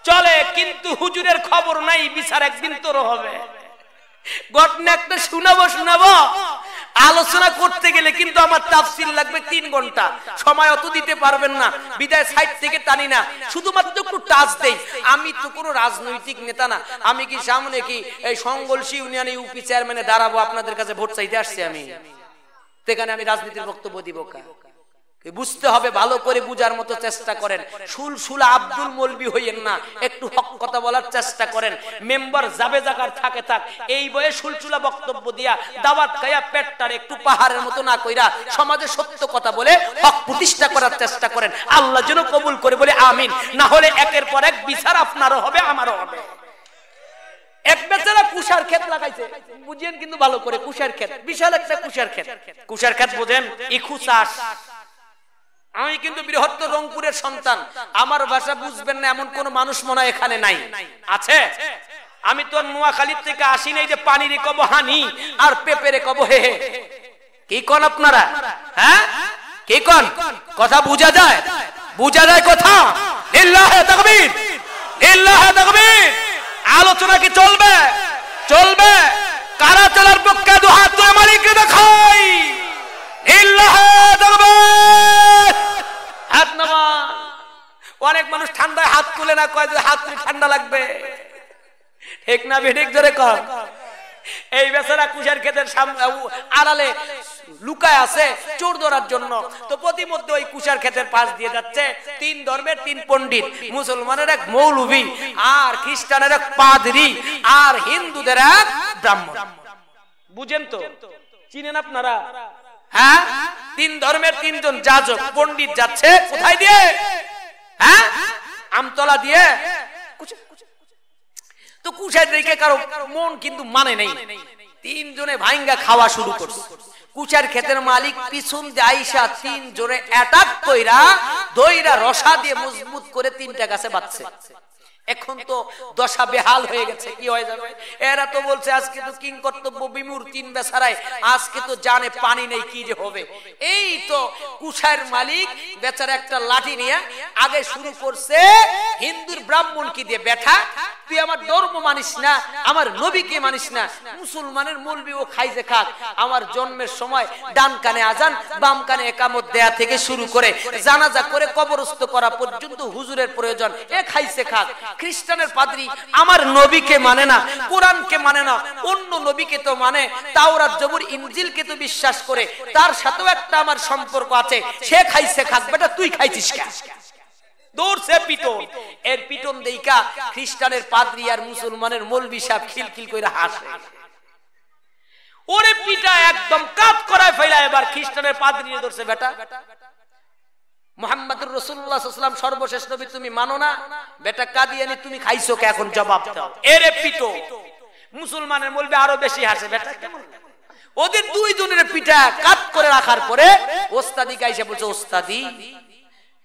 চলে কিন্তু হুজুরের খবর নাই বিচার একদিন তোর হবে ঘটনা একটা শুনাবো শুনাবো আলোচনা করতে গেলে কিন্তু আমার তাফসিল লাগবে তিন ঘন্টা সময় অত দিতে পারবেন না বিদায় সাইড থেকে টানি না শুধুমাত্র একটু টাচ দেই আমি তো কোনো রাজনৈতিক নেতা না আমি কি সামনে কি এই সংগলসি ইউনিয়নে ইউপি চেয়ারম্যানে দাঁড়াবো আপনাদের কাছে ভোট চাইতে আসছি আমি সেখানে আমি রাজনীতির বক্তব্য দিব কা বুঝতে হবে ভালো করে বুঝার মতো চেষ্টা করেন সুল সুল আব্দুল মলবি হইয়েন না একটু হক কথা বলার চেষ্টা করেন মেম্বার যাবে জাগার থাকে থাক এই বয়ে সুলসুলা বক্তব্য দিয়া দাবাত খাইয়া পেটটার একটু পাহাড়ের মতো না কইরা সমাজে সত্য কথা বলে হক প্রতিষ্ঠা করার চেষ্টা করেন আল্লাহ যেন কবুল করে বলে আমিন না হলে একের পর এক বিচার আপনারও হবে আমারও হবে এক বেচারা কুষার ক্ষেত লাগাইছে বুঝেন কিন্তু ভালো করে কুষার ক্ষেত বিশাল একটা কুষার ক্ষেত কুষার ক্ষেত বোঝেন ইখু চাষ আমি কিন্তু বৃহত্তর রংপুরের সন্তান আমার ভাষা বুঝবেন না এমন কোন মানুষ মনে এখানে নাই আছে আমি তো নোয়াখালীর থেকে আসি নাই যে পানি রে কব হানি আর পেপে কব হে হে কি কন আপনারা হ্যাঁ কি কন কথা বুঝা যায় বুঝা যায় কথা লিল্লাহে তাকবীর লিল্লাহে তাকবীর আলোচনা কি চলবে চলবে কারা চলার পক্ষে দুহাত তুলে মালিককে দেখাই অনেক মানুষ ঠান্ডায় হাত তুলে না কয় যে হাত ঠান্ডা লাগবে ঠিক না বেঠিক ধরে কর এই বেচারা কুশের সামনে আড়ালে লুকায় আছে চোর ধরার জন্য তো প্রতিমধ্যে ওই কুশার খেতের পাশ দিয়ে যাচ্ছে তিন ধর্মের তিন পণ্ডিত মুসলমানের এক মৌলভি আর খ্রিস্টানের এক পাদরি আর হিন্দুদের এক ব্রাহ্মণ বুঝেন তো চিনেন আপনারা হ্যাঁ তিন ধর্মের তিনজন যাজক পণ্ডিত যাচ্ছে কোথায় দিয়ে হ্যাঁ আমতলা দিয়ে তো কুশার দেখে কারো মন কিন্তু মানে নেই তিনজনে ভাইঙ্গা খাওয়া শুরু করছে কুচার ক্ষেতের মালিক পিছন আইসা তিন জোরে অ্যাটাক কইরা দইরা রসা দিয়ে মজবুত করে তিনটা গাছে বাঁচছে এখন তো দশা বেহাল হয়ে গেছে কি হয়ে যাবে এরা তো বলছে আজকে তো কিং কর্তব্য বিমুর তিন বেচারায় আজকে তো জানে পানি নেই কি যে হবে এই তো কুষায়ের মালিক বেচারা একটা লাঠি নিয়ে আগে শুরু করছে হিন্দুর ব্রাহ্মণ কি দিয়ে ব্যথা তুই আমার ধর্ম মানিস না আমার নবীকে মানিস না মুসলমানের মলবি ও খাই যে খাক আমার জন্মের সময় ডান কানে আজান বাম কানে একামত দেয়া থেকে শুরু করে জানাজা করে কবরস্থ করা পর্যন্ত হুজুরের প্রয়োজন এ খাইছে খাক খ্রিস্টানের পাদ্রি আমার নবীকে মানে না কোরআনকে মানে না অন্য নবীকে তো মানে তাওরাত জবুর ইনজিলকে তো বিশ্বাস করে তার সাথেও একটা আমার সম্পর্ক আছে সে খাইছে খাক বেটা তুই খাইছিস কেন খ্রিস্টানের পাদ্রি আর বেটা মোহাম্মদুর রসুল্লাহাম সর্বশেষ নবী তুমি মানো না বেটা কাদিয়ানি তুমি খাইছো কে এখন জবাব দাও এর পিটো মুসলমানের বলবে আরো বেশি হাসে বেটা ওদের দুই জনের পিঠা কাপ করে রাখার পরে ওস্তাদি গাইছে বলছে ওস্তাদি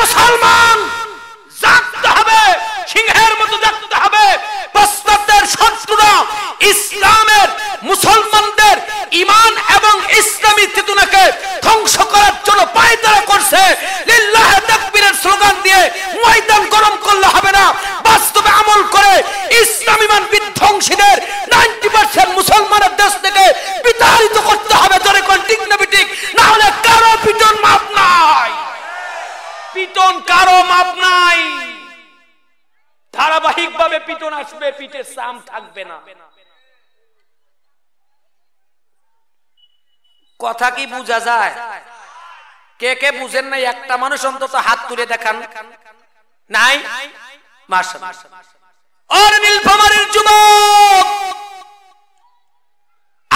মুসলমান জানতে হবে সিংহের মতো জানতে হবে পাশ্চাত্যের শত্রুরা ইসলামের মুসলমানদের ইমান এবং ইসলামী চেতনাকে ধ্বংস করার জন্য পায়তারা করছে লিল্লাহ তাকবীরের স্লোগান দিয়ে ময়দান গরম করলে হবে না বাস্তবে আমল করে ইসলাম ইমান বিধ্বংসীদের 90% মুসলমানের দেশ থেকে বিতাড়িত করতে হবে ধরে কোন ঠিক না বিটিক না হলে কারো পিটন মাপ নাই পিটন কারো মাপ নাই ধারাবাহিক ভাবে পিটন আসবে পিঠে সাম থাকবে না কথা কি বোঝা যায় কে কে বুঝেন নাই একটা মানুষ অন্তত হাত তুলে দেখান নাই আর নীলফামারের যুবক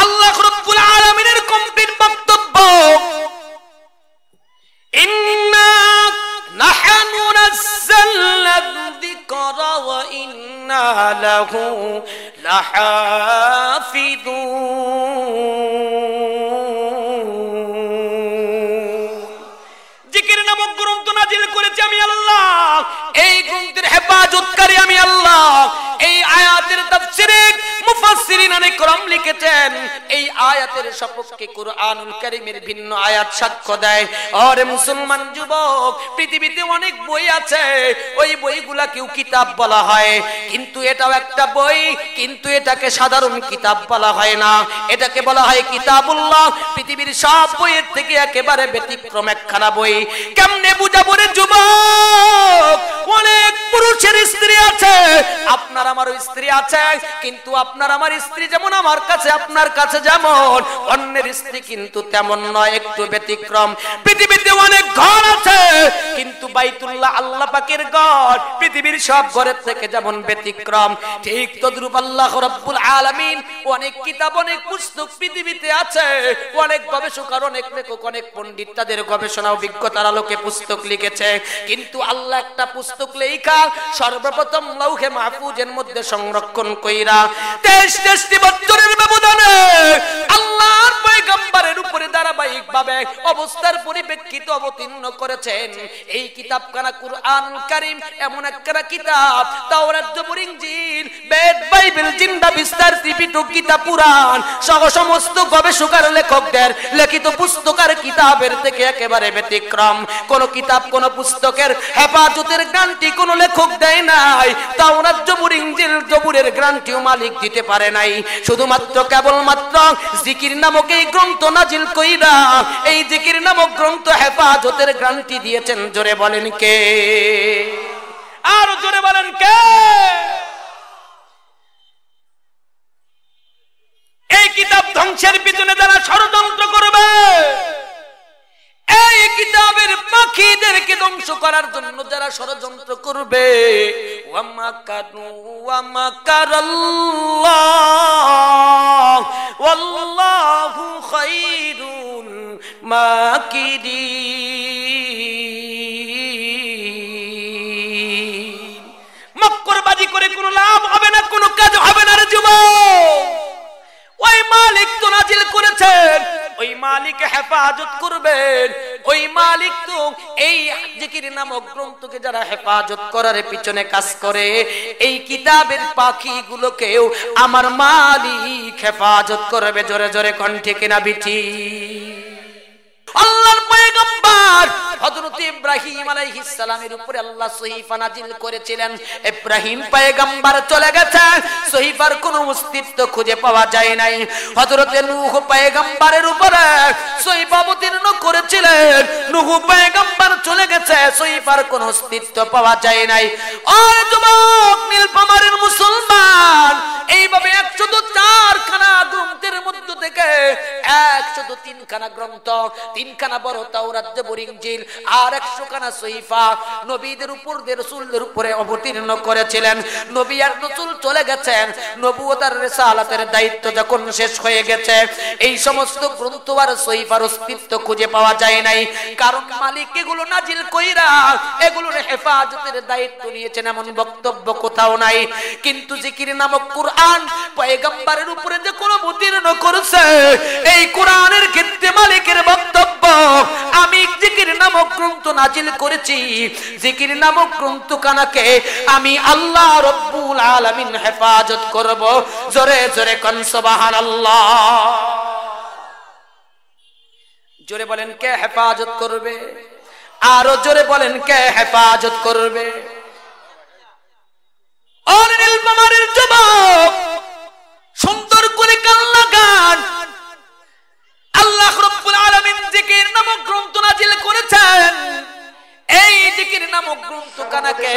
আল্লাহ রব্বুল আলামিনের বক্তব্য الذكر وإنا له لحافظون জিকির নামক গ্রন্থ নাজিল করেছি আমি আল্লাহ এই গ্রন্থের হেফাজতকারী আমি আল্লাহ এই আয়াতের তাফসিরে মুফাসসিরিন অনেক কলম লিখেছেন এই আয়াতের সপক্ষে কোরআনুল কারীমের ভিন্ন আয়াত সাক্ষ্য দেয় আরে মুসলমান যুবক পৃথিবীতে অনেক বই আছে ওই বইগুলাকেও কিতাব বলা হয় কিন্তু এটাও একটা বই কিন্তু এটাকে সাধারণ কিতাব বলা হয় না এটাকে বলা হয় কিতাবুল্লাহ পৃথিবীর সব বইয়ের থেকে একেবারে ব্যতিক্রম একখানা বই কেমনে বুঝাবো রে যুবক অনেক পুরুষের স্ত্রী আছে আপনার আমার স্ত্রী আছে কিন্তু আপনার আমার স্ত্রী যেমন আমার কাছে আপনার কাছে যেমন অন্যের স্ত্রী কিন্তু তেমন নয় একটু ব্যতিক্রম পৃথিবীতে অনেক ঘর আছে কিন্তু বাইতুল্লাহ আল্লাহ পাকের ঘর পৃথিবীর সব ঘরের থেকে যেমন ব্যতিক্রম ঠিক তদ্রুপ আল্লাহ রব্বুল আলামিন অনেক কিতাব অনেক পুস্তক পৃথিবীতে আছে অনেক গবেষক আর অনেক লেখক অনেক পণ্ডিত তাদের গবেষণা অভিজ্ঞতার আলোকে পুস্তক লিখেছে কিন্তু আল্লাহ একটা পুস্তক লেখা সর্বপ্রথম লৌহে মাহফুজের মধ্যে সংরক্ষণ কইরা তেইশ তেইশটি বছরের ব্যবধানে আল্লাহর পয়গম্বর কিতাবের উপরে ধারাবাহিক ভাবে অবস্থার পরিপ্রেক্ষিত অবতীর্ণ করেছেন এই কিতাব কানা কুরআন কারিম এমন একখানা কিতাব তাওরাত জবুর ইনজিল বেদ বাইবেল জিন্দা বিস্তার ত্রিপিটক কিতাব পুরাণ সহ সমস্ত গবেষকার লেখকদের লিখিত পুস্তকার কিতাবের থেকে একেবারে ব্যতিক্রম কোন কিতাব কোন পুস্তকের হেফাজতের গ্রান্টি কোন লেখক দেয় নাই তাওরাত জবুর ইনজিল জবুরের গ্রান্টিও মালিক দিতে পারে নাই শুধুমাত্র কেবলমাত্র জিকির নামক এই গ্রন্থ না নাজিল কইরা এই জিকির নামক গ্রন্থ হেফাজতের গ্রান্তি দিয়েছেন জোরে বলেন কে আর জোরে বলেন কে এই কিতাব ধ্বংসের পিছনে যারা ষড়যন্ত্র করবে এই কিতাবের পাখিদেরকে ধ্বংস করার জন্য যারা ষড়যন্ত্র করবে মক্করবাজি করে কোনো লাভ হবে না কোনো কাজ হবে না রে যুব ওই মালিক তো নাজিল করেছেন ওই মালিক হেফাজত করবেন ওই মালিক তো এই জিকির নামক গ্রন্থকে যারা হেফাজত করার পিছনে কাজ করে এই কিতাবের পাখিগুলোকেও আমার মালিক হেফাজত করবে জোরে জোরে কণ্ঠে কিনা বিঠি আল্লাহর পয়গম্বর হযরত ইব্রাহিম আলাইহিস সালামের উপরে আল্লাহ সহিফা নাজিল করেছিলেন ইব্রাহিম পয়গম্বর চলে গেছে সহিফার কোনো অস্তিত্ব খুঁজে পাওয়া যায় নাই হযরত নূহ পয়গম্বরের উপরে সহিফা অবতীর্ণ করেছিলেন নূহ পয়গম্বর চলে গেছে সহিফার কোনো অস্তিত্ব পাওয়া যায় নাই ওই যুবক নীলপামারের মুসলমান এইভাবে একশো তো চারখানা গ্রন্থের মধ্য থেকে একশো তো তিনখানা গ্রন্থ তিনখানা বড় তাও রাজ্য বরিং জিল আর একশো খানা সহিফা নবীদের উপর রসুলের উপরে অবতীর্ণ করেছিলেন নবী আর রসুল চলে গেছেন নবুয়তার রেসালাতের দায়িত্ব যখন শেষ হয়ে গেছে এই সমস্ত গ্রন্থ আর সহিফার অস্তিত্ব খুঁজে পাওয়া যায় নাই কারণ মালিক এগুলো নাজিল কইরা এগুলোর হেফাজতের দায়িত্ব নিয়েছেন এমন বক্তব্য কোথাও নাই কিন্তু জিকির নামক কোরআন পয়গম্বরের উপরে যে কোনো অবতীর্ণ করছে এই কোরআনের ক্ষেত্রে মালিকের বক্তব্য আমি জিকির নামক নামক গ্রন্থ নাজিল করেছি জিকির নামক গ্রন্থ কানাকে আমি আল্লাহ রব্বুল আলামিন হেফাজত করব জোরে জোরে কন সুবহানাল্লাহ জোরে বলেন কে হেফাজত করবে আরো জোরে বলেন কে হেফাজত করবে সুন্দর করে কান্না গান আল্লাহ রব জিকির নামক গ্রন্থ নাজিল করেছেন এই জিকির নামক গ্রন্থ কানাকে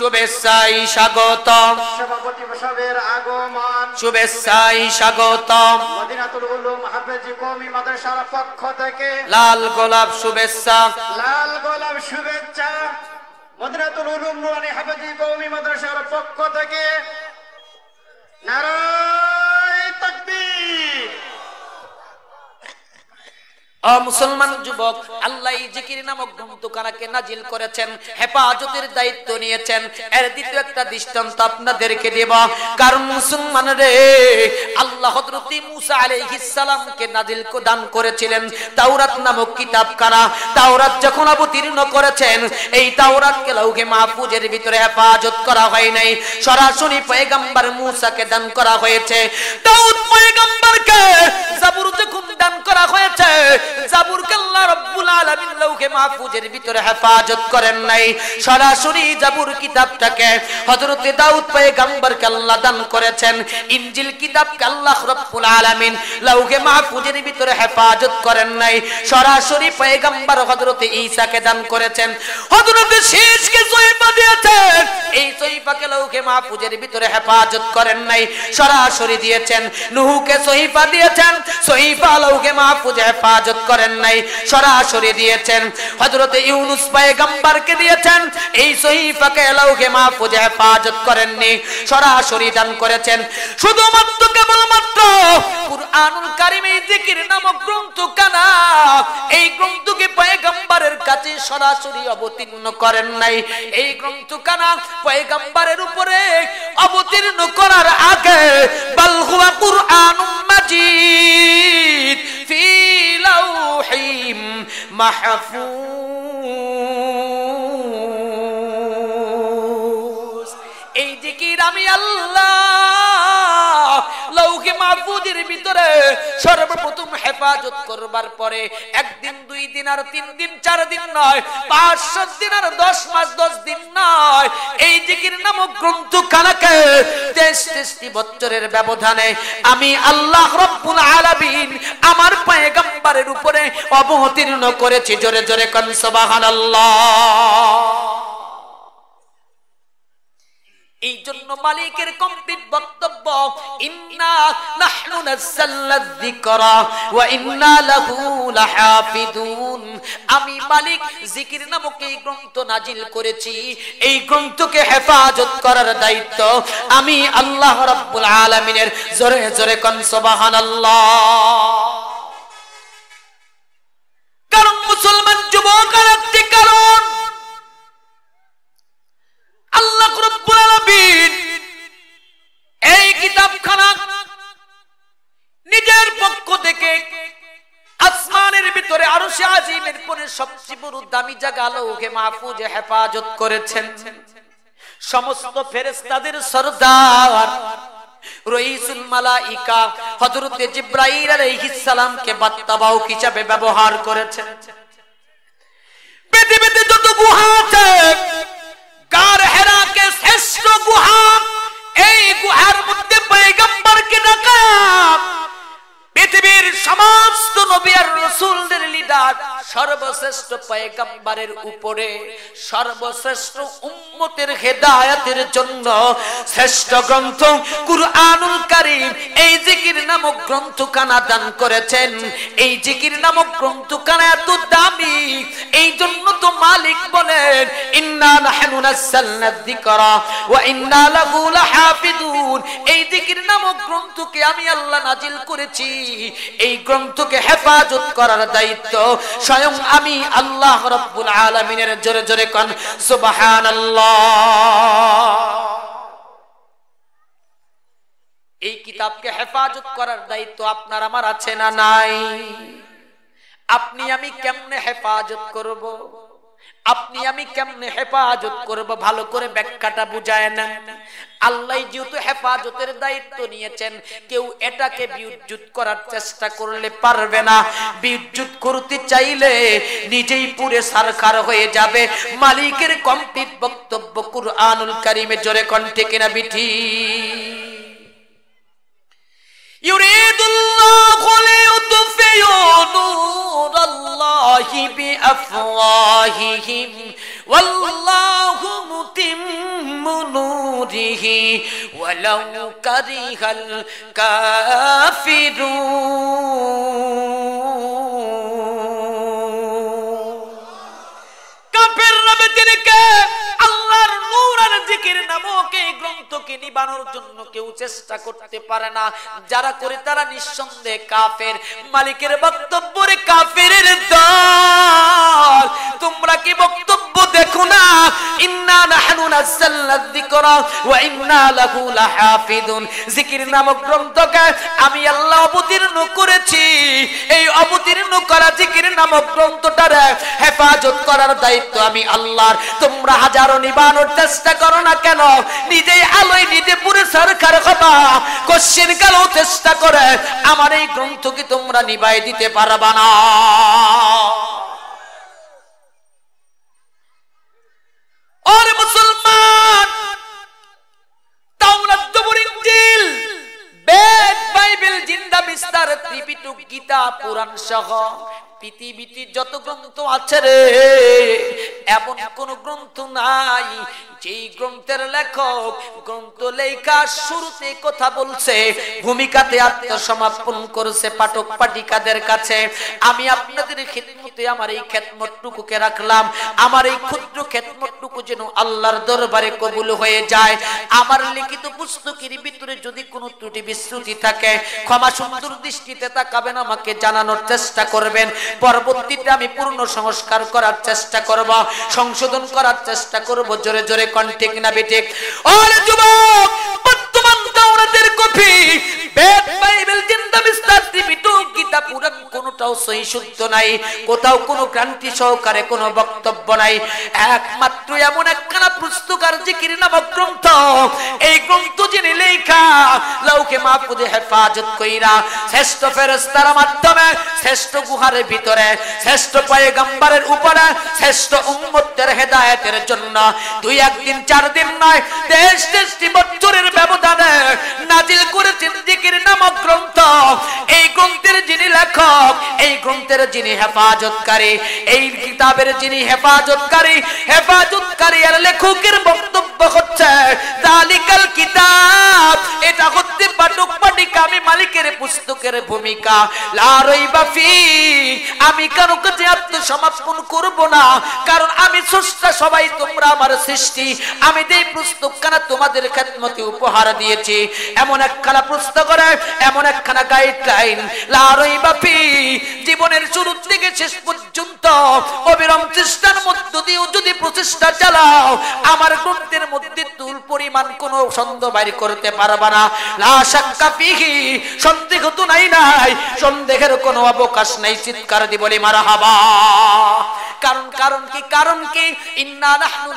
শুভেচ্ছাই স্বাগত শুভেচ্ছাই স্বাগত পক্ষ থেকে লাল গোলাপ শুভেচ্ছা লাল গোলাপ শুভেচ্ছা মদিনাতুল উলুম নুরানি হাফেজি কওমি মাদ্রাসার পক্ষ থেকে নারায় তাকবীর মুসলমান যুবক আল্লাহ জিকির নামক গ্রন্থখানাকে নাজিল করেছেন হেফাজতের দায়িত্ব নিয়েছেন এর দ্বিতীয় একটা দৃষ্টান্ত আপনাদেরকে দেব কারণ মুসলমান রে আল্লাহ হযরতি মুসা দান করেছিলেন তাওরাত নামক তাওরাত যখন অবতীর্ণ করেছেন এই তাওরাতকে লৌহে মাহফুজের ভিতরে হেফাজত করা হয় নাই সরাসরি পয়গম্বর মুসাকে দান করা হয়েছে পয়গম্বরকে জাবুর যখন দান করা হয়েছে জাবুর কাল্লা রব্বুল আলামিন লৌহে মাহফুজের ভিতরে হেফাজত করেন নাই সরাসরি জাবুর কিতাবটাকে হযরত দাউদ পয়গম্বর কাল্লা দান করেছেন ইনজিল কিতাব কাল্লা রব্বুল আলামিন লৌহে মাহফুজের ভিতরে হেফাজত করেন নাই সরাসরি পয়গম্বর হযরত ঈসাকে দান করেছেন হযরত শেষকে সৈফা দিয়েছেন এই সহিফাকে লৌহে মাহফুজের ভিতরে হেফাজত করেন নাই সরাসরি দিয়েছেন নুহুকে সহিফা দিয়েছেন সহিফা লৌহে মাহফুজ হেফাজত করেন নাই সরাসরি দিয়েছেন হযরত ইউনুস পয়গম্বরকে দিয়েছেন এই সহিফাকে লৌহে মাহফুজ হেফাজত করেননি সরাসরি দান করেছেন শুধুমাত্র কেবলমাত্র কুরআনুল কারিমে জিকির নামক গ্রন্থ কানা এই গ্রন্থকে পয়গম্বরের কাছে সরাসরি অবতীর্ণ করেন নাই এই গ্রন্থ কানা পয়গম্বরের উপরে অবতীর্ণ করার আগে বাল হুয়া মাজিদ المجيد في لوح محفوظ ايدي كرام يلا লৌহে মাহফুজের ভিতরে সর্বপ্রথম হেফাজত করবার পরে একদিন দুই দিন আর তিন দিন চার দিন নয় পাঁচ দিন আর দশ মাস দশ দিন নয় এই জিকির নামক গ্রন্থ কানাকে তেইশ তেইশটি বছরের ব্যবধানে আমি আল্লাহ রব্বুল আলামিন আমার পয়গম্বরের উপরে অবতীর্ণ করেছি জোরে জোরে কনসবাহান আল্লাহ মালিকের কমপ্লিট বক্তব্য ইন্না নাহনু যিকরা ওয়া ইন্না লাহু লাহাফিদুন আমি মালিক জিকির নামক এই গ্রন্থ নাজিল করেছি এই গ্রন্থকে হেফাজত করার দায়িত্ব আমি আল্লাহ রাব্বুল আলামিনের জোরে জোরে কন সুবহানাল্লাহ কারণ মুসলমান যুবক আর কারণ জীবনের সবচেয়ে বড় দামি জায়গা আলোকে মাহফুজ হেফাজত করেছেন সমস্ত ফেরেস্তাদের সরদার রইসুল মালাইকা হযরতে জিব্রাইল আলাইহিস সালামকে হিসাবে ব্যবহার করেছেন পৃথিবীতে যত গুহা আছে শ্রেষ্ঠ গুহা এই গুহার মধ্যে কে ডাকা পৃথিবীর সমস্ত নবী আর রসুলদের লিডার সর্বশ্রেষ্ঠ পয়গম্বরের উপরে সর্বশ্রেষ্ঠ উম্মতের হেদায়াতের জন্য শ্রেষ্ঠ গ্রন্থ কুরআনুল কারিম এই জিকির নামক গ্রন্থ কানা দান করেছেন এই জিকির নামক গ্রন্থ কানা এত দামি এই জন্য তো মালিক বলেন ইন্না নাহনু নাযালনা যিকরা ওয়া ইন্না লাহু লাহাফিদুন এই জিকির নামক গ্রন্থকে আমি আল্লাহ নাজিল করেছি এই গ্রন্থকে হেফাজত করার দায়িত্ব স্বয়ং আমি আল্লাহ রব্বুল আলমিনের জোরে জোরে কন সুবাহান এই কিতাবকে হেফাজত করার দায়িত্ব আপনার আমার আছে না নাই আপনি আমি কেমনে হেফাজত করবো আপনি আমি কেমনে হেফাজত করব ভালো করে ব্যাখ্যাটা বুঝায় না আল্লাহ যেহেতু হেফাজতের দায়িত্ব নিয়েছেন কেউ এটাকে বিদ্যুৎ করার চেষ্টা করলে পারবে না বিদ্যুৎ করতে চাইলে নিজেই পুরে সরকার হয়ে যাবে মালিকের কমপ্লিট বক্তব্য কুরআনুল কারিমে জোরে কণ্ঠে কিনা বিঠি يريد الله ليطفئوا نور الله بأفواههم والله متم نوره ولو كره الكافرون كافر رب تلك জন্য কেউ চেষ্টা করতে পারে না যারা করে তারা নিঃসন্দেহে কাফের মালিকের বক্তব্যরে কাফের দল তোমরা কি বক্তব্য দেখো না ইন্না নাহনু যিকরা ওয়া ইন্না লাহু নামক গ্রন্থকে আমি আল্লাহ অবতীর্ণ করেছি এই অবতীর্ণ করা নামক গ্রন্থটার হেফাজত করার দায়িত্ব আমি আল্লাহর তোমরা হাজারো নিবানোর চেষ্টা করো না কেন নিজেই আলোয় নিজে পুরো সরকার হবা কোশ্চিন চেষ্টা করে আমার এই গ্রন্থ কি তোমরা নিবাই দিতে পারবা না ওরে মুসলমান তাওরাত জবুর ইনজিল বেদ বাইবেল জিন্দা বিস্তার ত্রিপিটক গীতা পুরাণ সহ পৃথিবীতে যত গ্রন্থ আছে রে এমন কোন গ্রন্থ নাই যেই গ্রন্থের লেখক গ্রন্থ লেখা শুরুতে কথা বলছে ভূমিকাতে আত্মসমাপন করেছে পাঠক পাঠিকাদের কাছে আমি আপনাদের খেতমতে আমার এই খেদমতটুকুকে রাখলাম আমার এই ক্ষুদ্র খেদমতটুকু যেন আল্লাহর দরবারে কবুল হয়ে যায় আমার লিখিত পুস্তকের ভিতরে যদি কোনো ত্রুটি বিশ্রুতি থাকে ক্ষমা সুন্দর দৃষ্টিতে তাকাবেন আমাকে জানানোর চেষ্টা করবেন পরবর্তীতে আমি পূর্ণ সংস্কার করার চেষ্টা করব সংশোধন করার চেষ্টা করব জোরে জোরে কন্টেক না বেটেক যুবক নামাজের কপি বেদ বাইবেল জিন্দা বিস্তার জীবিত গীতা পুরাণ কোনটাও সহি শুদ্ধ নাই কোথাও কোনো ক্রান্তি সহকারে কোনো বক্তব্য নাই একমাত্র এমন একখানা পুস্তকার জিকির নামক গ্রন্থ এই গ্রন্থ যিনি লেখা লাউকে মাহফুজে হেফাজত কইরা শ্রেষ্ঠ ফেরেস্তার মাধ্যমে শ্রেষ্ঠ গুহার ভিতরে শ্রেষ্ঠ পয়গম্বরের উপরে শ্রেষ্ঠ উম্মতের হেদায়েতের জন্য দুই একদিন চার দিন নয় দেশ দেশটি বছরের ব্যবধানে নাজিল করেছেন জিকির নামক গ্রন্থ এই গ্রন্থের যিনি লেখক এই গ্রন্থের যিনি হেফাজতকারী এই কিতাবের যিনি হেফাজতকারী হেফাজতকারী আর লেখকের বক্তব্য হচ্ছে তালিকাল কিতাব এটা হচ্ছে পাঠক পাঠিকা আমি মালিকের পুস্তকের ভূমিকা লারই বাফি আমি কারো কাছে আত্মসমর্পণ করব না কারণ আমি সুস্থ সবাই তোমরা আমার সৃষ্টি আমি দেই পুস্তক কেন তোমাদের খেদমতে উপহার দিয়েছি এমন একখানা করে এমন একখানা গাইডলাইন লারই বাপি জীবনের শুরু থেকে শেষ পর্যন্ত অবিরম চেষ্টার মধ্য দিয়েও যদি প্রচেষ্টা চালাও আমার গ্রন্থের মধ্যে তুল পরিমাণ কোনো সন্দেহ বাইর করতে পারবা না লাশাক্কা পিহি সন্দেহ তো নাই নাই সন্দেহের কোনো অবকাশ নাই চিৎকার দি মারা হাবা কারণ কারণ কি কারণ কি ইন্না নাহনু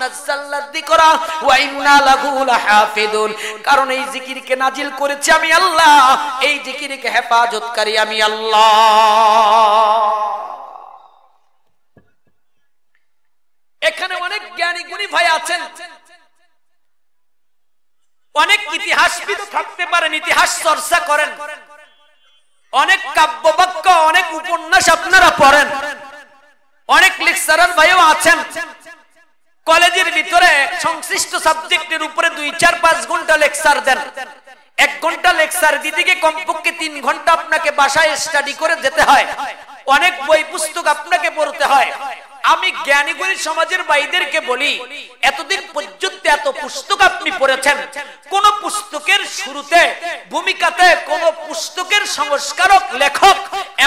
ওয়া ইন্না লাহু লাহাফিদুন কারণ এই জিকির জিকিরকে নাজিল করেছি আমি আল্লাহ এই জিকিরকে হেফাজতকারী আমি আল্লাহ এখানে অনেক জ্ঞানী গুণী ভাই আছেন অনেক ইতিহাসবিদ থাকতে পারেন ইতিহাস চর্চা করেন অনেক কাব্যবাক্য অনেক উপন্যাস আপনারা পড়েন অনেক লেকচারার ভাইও আছেন কলেজের ভিতরে সংশ্লিষ্ট সাবজেক্টের উপরে দুই চার পাঁচ ঘন্টা লেকচার দেন এক ঘন্টা লেকচার দিদিকে কমপক্ষে তিন ঘন্টা আপনাকে বাসায় স্টাডি করে যেতে হয় অনেক বই পুস্তক আপনাকে পড়তে হয় আমি জ্ঞানীগুলি সমাজের বাইদেরকে বলি এতদিন পর্যন্ত এত পুস্তক আপনি পড়েছেন কোন পুস্তকের শুরুতে ভূমিকাতে কোন পুস্তকের সংস্কারক লেখক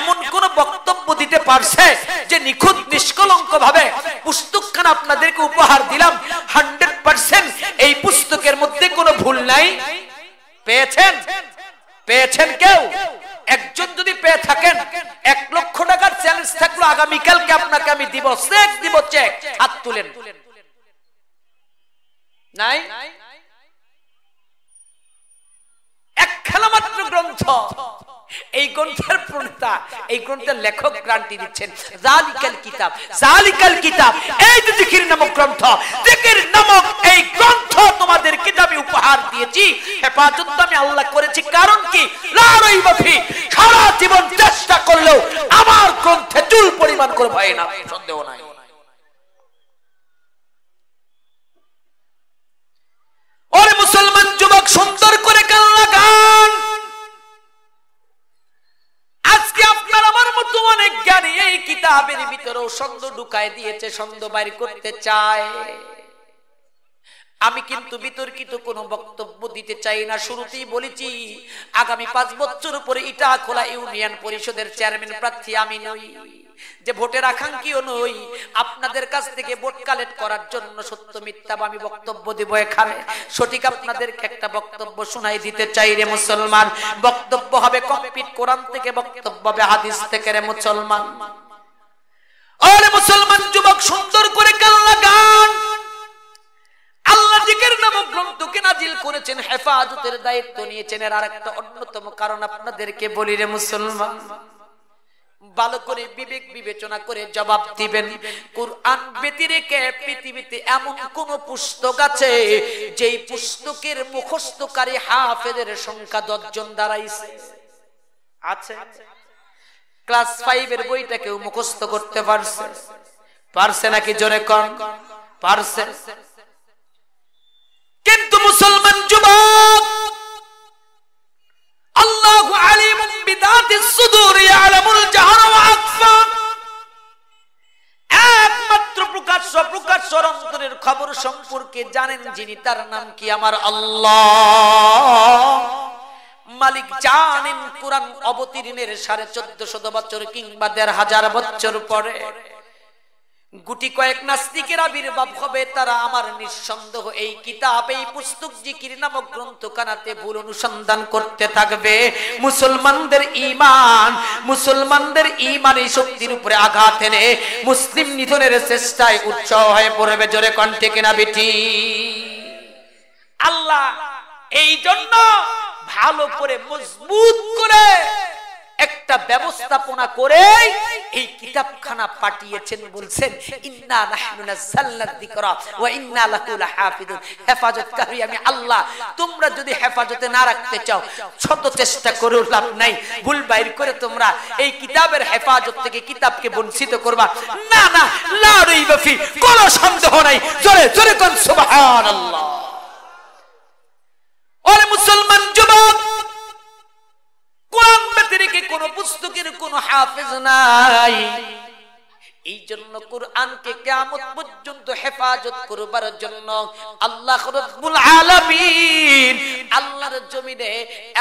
এমন কোন বক্তব্য দিতে পারছে যে নিখুঁত নিষ্কলঙ্ক ভাবে পুস্তকখান আপনাদেরকে উপহার দিলাম হান্ড্রেড পার্সেন্ট এই পুস্তকের মধ্যে কোনো ভুল নাই পেয়েছেন পেয়েছেন কেউ একজন যদি পেয়ে থাকেন এক লক্ষ টাকার চ্যালেঞ্জ থাকলো আগামীকালকে আপনাকে আমি দিব চেক দিব চেক হাত তুলেন নাই এক খেলা মাত্র গ্রন্থ এই গ্রন্থের প্রণেতা এই গ্রন্থের লেখক ক্রান্তি দিচ্ছেন জালিকাল কিতাব জালিকাল কিতাব এই যে জিকির নামক গ্রন্থ জিকির নামক এই গ্রন্থ তোমাদের কিতাবে উপহার দিয়েছি হেফাজত আমি আল্লাহ করেছি কারণ কি লারাই বাফি সারা জীবন চেষ্টা করলেও আমার গ্রন্থে চুল পরিমাণ করে ভয় না সন্দেহ নাই ওরে মুসলমান যুবক শুনছ ভিতরেও সন্দ ঢুকায় দিয়েছে সন্দ বাইর করতে চায় আমি কিন্তু বিতর্কিত কোনো বক্তব্য দিতে চাই না শুরুতেই বলেছি আগামী পাঁচ বছর পরে ইটা খোলা ইউনিয়ন পরিষদের চেয়ারম্যান প্রার্থী আমি নই যে ভোটের আকাঙ্ক্ষীও নই আপনাদের কাছ থেকে ভোট কালেক্ট করার জন্য সত্য মিথ্যা আমি বক্তব্য দেব এখানে সঠিক আপনাদেরকে একটা বক্তব্য শোনাই দিতে চাই রে মুসলমান বক্তব্য হবে কমপ্লিট কোরআন থেকে বক্তব্য হবে হাদিস থেকে রে মুসলমান আরে মুসলমান যুবক সুন্দর করে কান লাগান আল্লাহ জিকের নামক গ্রন্থকে নাজিল করেছেন হেফাজতের দায়িত্ব নিয়েছেন এর আরেকটা অন্যতম কারণ আপনাদেরকে বলি রে মুসলমান ভালো করে বিবেক বিবেচনা করে জবাব দিবেন কোরআন ব্যতিরেকে পৃথিবীতে এমন কোন পুস্তক আছে যেই পুস্তকের মুখস্থকারী হাফেদের সংখ্যা দশজন দাঁড়াইছে আছে ক্লাস এর বইটা কেউ মুখস্ত করতে পারছে পারছে নাকি জোরে কন পারছে কিন্তু মুসলমান যুবক আল্লাহ ইয়ালামুল আকফা একমাত্র প্রকাশ্য প্রকাশ্য অন্তরের খবর সম্পর্কে জানেন যিনি তার নাম কি আমার আল্লাহ মালিক জানেন কোরআন অবতীর্ণের সাড়ে চোদ্দশত বছর কিংবা দেড় হাজার বছর পরে গুটি কয়েক নাস্তিকের আবির্ভাব হবে তারা আমার নিঃসন্দেহ এই কিতাব এই পুস্তক জিকির নামক গ্রন্থ কানাতে ভুল অনুসন্ধান করতে থাকবে মুসলমানদের ইমান মুসলমানদের ইমান এই শক্তির উপরে আঘাত এনে মুসলিম নিধনের চেষ্টায় উচ্চ হয়ে পড়বে জোরে কণ্ঠে কেনা বেটি আল্লাহ এই জন্য ভালো করে মজবুত করে একটা ব্যবস্থাপনা করে এই কিতাবখানা পাঠিয়েছেন বলছেন ইন্না নাহনু নাযালনা যিকরা ওয়া ইন্না লাকুল হাফিযুন হেফাজত করি আমি আল্লাহ তোমরা যদি হেফাজতে না রাখতে চাও শত চেষ্টা করো লাভ নাই ভুল বাইর করে তোমরা এই কিতাবের হেফাজত থেকে কিতাবকে বঞ্চিত করবা না না লা রাইবা ফি কোনো সন্দেহ নাই জোরে জোরে কোন সুবহানাল্লাহ ওরে মুসলমান কোন কোরআন পুস্তকের কোনো হাফেজ নাই এই জন্য কোরআনকে কেমন পর্যন্ত হেফাজত করবার জন্য আল্লাহ আল্লাহর জমিনে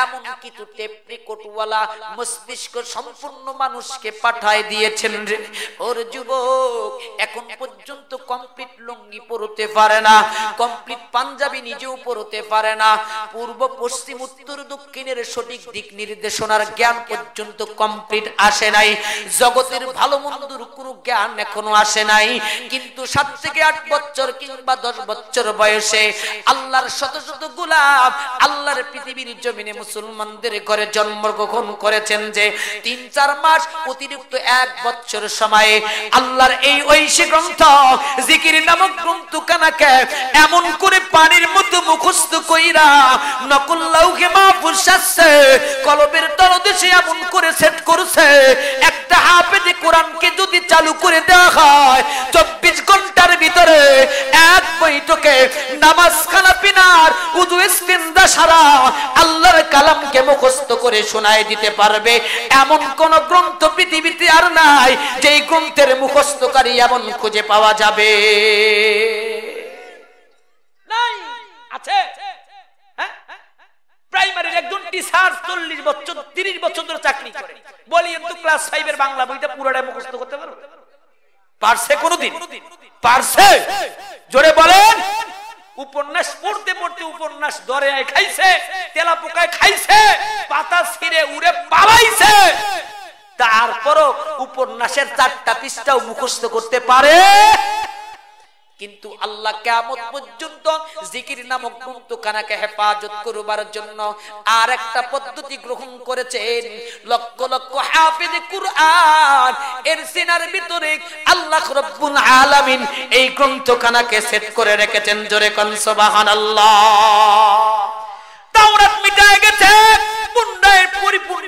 এমন কিছু টেপ রেকর্ডওয়ালা মস্তিষ্ক সম্পূর্ণ মানুষকে পাঠায় দিয়েছেন রে ওর যুবক এখন পর্যন্ত কমপ্লিট লুঙ্গি পরতে পারে না কমপ্লিট পাঞ্জাবি নিজেও পরতে পারে না পূর্ব পশ্চিম উত্তর দক্ষিণের সঠিক দিক নির্দেশনার জ্ঞান পর্যন্ত কমপ্লিট আসে নাই জগতের ভালো মন্দুর কোনো জ্ঞান এখনো আসে নাই কিন্তু সাত থেকে আট বছর কিংবা দশ বছর বয়সে আল্লাহর শত শত গুলাম আল্লাহর পৃথিবীর জমিনে মুসলমানদের ঘরে জন্মগ্রহণ করেছেন যে তিন চার মাস অতিরিক্ত এক বছর সময়ে আল্লাহর এই ঐশী গ্রন্থ জিকির নামক গ্রন্থ কানাকে এমন করে পানির মধ্যে মুখস্থ কইরা নকল লাউকে মাহফুজ সাজছে কলবের তলদেশে এমন করে সেট করছে একটা হাফেজে কোরআনকে যদি চালু করে দেওয়া হয় চব্বিশ ঘন্টার ভিতরে এক বৈঠকে নামাজ খানা পিনার উদু স্পিন্দা সারা আল্লাহর কালামকে মুখস্ত করে শোনায় দিতে পারবে এমন কোন গ্রন্থ পৃথিবীতে আর নাই যেই গ্রন্থের মুখস্থকারী এমন খুঁজে পাওয়া যাবে হ্যাঁ? বাংলা বইটা পুরোটা মুখস্থ করতে পারবে পারছে কোনদিন পারছে জোরে বলেন উপন্যাস পড়তে পড়তে উপন্যাস দরে খাইছে তেলা পোকায় খাইছে পাতা ছিঁড়ে উড়ে পালাইছে তারপরও উপন্যাসের চারটা পৃষ্ঠাও মুখস্থ করতে পারে কিন্তু আল্লাহ কেমন পর্যন্ত জিকির নামক মুক্ত কানাকে হেফাজত করবার জন্য আর একটা পদ্ধতি গ্রহণ করেছেন লক্ষ লক্ষ হাফিজ কুরআন এর সিনার ভিতরে আল্লাহ রব্বুল আলামিন এই গ্রন্থ কানাকে সেট করে রেখেছেন জোরে কন সুবহানাল্লাহ তাওরাত মিটায় গেছে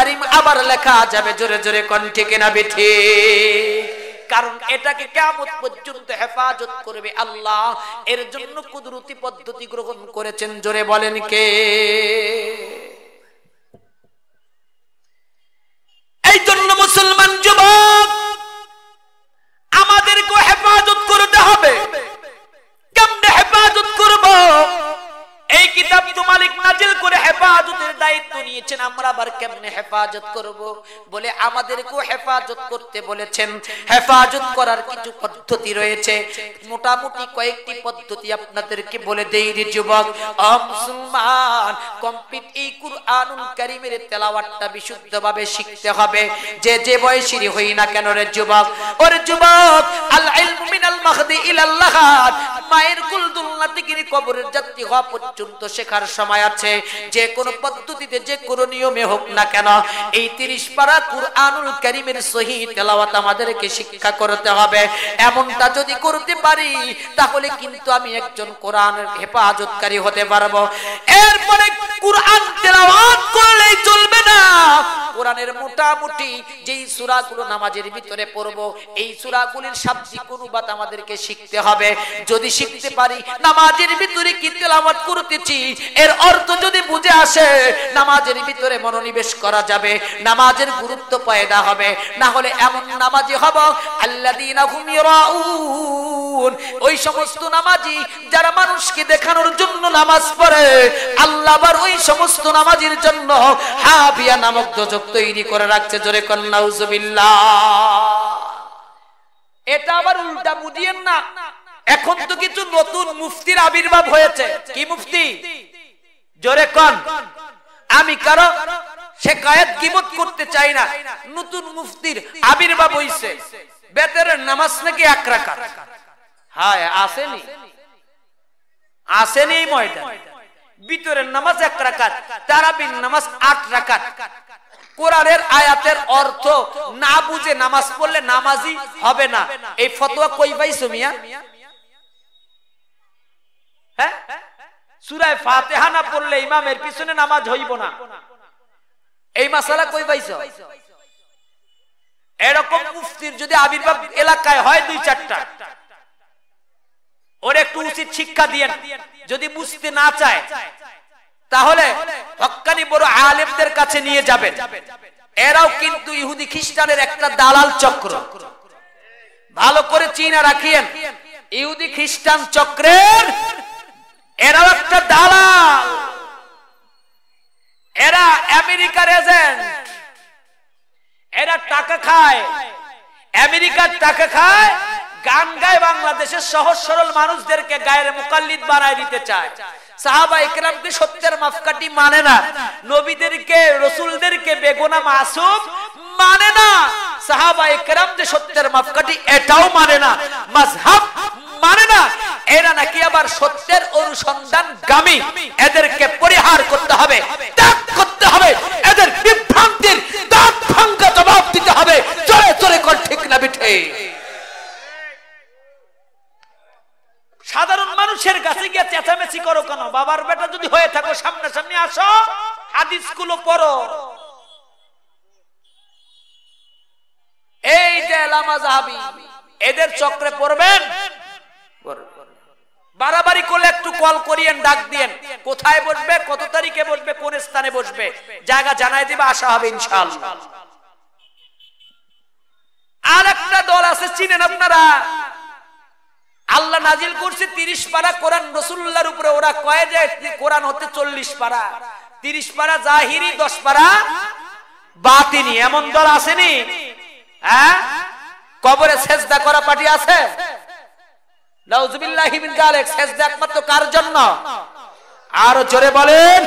কারিম আবার লেখা যাবে জোরে জোরে কণ্ঠে কেনা বেঠে কারণ এটাকে কেমন পর্যন্ত হেফাজত করবে আল্লাহ এর জন্য কুদরতি পদ্ধতি গ্রহণ করেছেন জোরে বলেন কে এই জন্য মুসলমান যুবক আমাদেরকে হেফাজত করতে হবে কেমনে হেফাজত করব এই কিতাব তো মালিক নাজিল করে হেফাজতের দায়িত্ব নিয়েছেন আমরা আবার কেমনে হেফাজত করব বলে আমাদেরকেও হেফাজত করতে বলেছেন হেফাজত করার কিছু পদ্ধতি রয়েছে মোটামুটি কয়েকটি পদ্ধতি আপনাদেরকে বলে দেই রে যুবক মুসলমান কমপ্লিট এই কুরআনুল কারীমের তেলাওয়াতটা বিশুদ্ধভাবে শিখতে হবে যে যে বয়সেরই হই না কেন রে যুবক ওরে যুবক আল ইলমু মিনাল মাখদি ইলাল্লাহাত মায়ের কুল দুলনা থেকে কবরের যাত্রী হওয়া পর্যন্ত শেখার সময় আছে যে কোনো পদ্ধতিতে যে কোনো নিয়মে হোক না কেন এই তিরিশ পারা কুরআনুল করিমের সহি তেলাওয়াত আমাদেরকে শিক্ষা করতে হবে এমনটা যদি করতে পারি তাহলে কিন্তু আমি একজন কোরআনের হেফাজতকারী হতে পারবো এরপরে কোরআন তেলাওয়াত করলে চলবে না কোরআনের মোটামুটি যেই সূরাগুলো নামাজের ভিতরে পড়ব এই সূরাগুলির শাব্দিক বাত আমাদেরকে শিখতে হবে যদি শিখতে পারি নামাজের ভিতরে কি তেলাওয়াত করতেছি এর অর্থ যদি বুঝে আসে নামাজের ভিতরে মনোনিবেশ করা যাবে নামাজের গুরুত্ব পয়দা হবে না হলে এমন নামাজি হব আল্লাহ ঘুমিয়ে ওই সমস্ত নামাজি যারা মানুষকে দেখানোর জন্য নামাজ পড়ে আল্লাহ আবার ওই সমস্ত নামাজির জন্য হাবিয়া নামক দোজক তৈরি করে রাখছে জোরে কন্যা এটা আবার উল্টা বুঝিয়েন না এখন তো কিছু নতুন মুফতির আবির্ভাব হয়েছে কি মুফতি জোরে কন আমি কারো শেখায়ত কিমত করতে চাই না নতুন মুফতির আবির্ভাব হইছে বেতের নামাজ নাকি এক রাখা হায় আসেনি আসেনি এই ময়দান ভিতরের নামাজ এক রাকাত তারাবির নামাজ আট রাকাত কোরআনের আয়াতের অর্থ না বুঝে নামাজ পড়লে নামাজি হবে না এই ফতোয়া কই পাইছো মিয়া হ্যাঁ? সুরায় ফাতেহা না পড়লে ইমামের পিছনে নামাজ হইব না এই মাসালা কই পাইছ এরকম মুফতির যদি আবির্ভাব এলাকায় হয় দুই চারটা ওর একটু উচিত শিক্ষা দিয়ে যদি বুঝতে না চায় তাহলে হকানি বড় আলেমদের কাছে নিয়ে যাবে এরাও কিন্তু ইহুদি খ্রিস্টানের একটা দালাল চক্র ভালো করে চিনা রাখিয়েন ইহুদি খ্রিস্টান চক্রের এরাও একটা দালাল এরা আমেরিকার এজেন্ট এরা টাকা খায় আমেরিকার টাকা খায় গান গায় বাংলাদেশের সহজ সরল মানুষদেরকে গায়ের মোকাল্লিদ বানায় দিতে চায় সাহাবা একরামকে সত্যের মাফকাটি মানে না নবীদেরকে রসুলদেরকে বেগোনা মাসুম মানে না সাহাবা ইকরাম যে সত্যের মাফকাটি এটাও মানে না মাঝহাব মানে না এরা নাকি আবার সত্যের অনুসন্ধান গামী এদেরকে পরিহার করতে হবে ত্যাগ করতে হবে এদের বিভ্রান্তির দাঁত জবাব দিতে হবে চলে চলে কর ঠিক না বিঠে সাধারণ মানুষের কাছে গিয়ে চেঁচামেচি করো কেন বাবার বেটা যদি হয়ে থাকো সামনাসামনি আসো হাদিস গুলো পড়ো এই যে লামা জাহাবি এদের চক্রে পড়বেন বাড়াবাড়ি করলে একটু কল করিয়েন ডাক দিয়েন কোথায় বসবে কত তারিখে বসবে কোন স্থানে বসবে জায়গা জানাই দিবে হবে আর একটা দল আছে চিনেন আপনারা আল্লাহ নাজিল করছে তিরিশ পারা কোরআন রসুল্লার উপরে ওরা কয়ে যে কোরআন হতে চল্লিশ পারা তিরিশ পারা জাহিরি দশ পারা বাতিনি এমন দল আসেনি হ্যাঁ কবরে সেজদা করা পাটি আছে নাউজুবিল্লাহি মিন যালিক সেজদা একমাত্র কার জন্য আর জোরে বলেন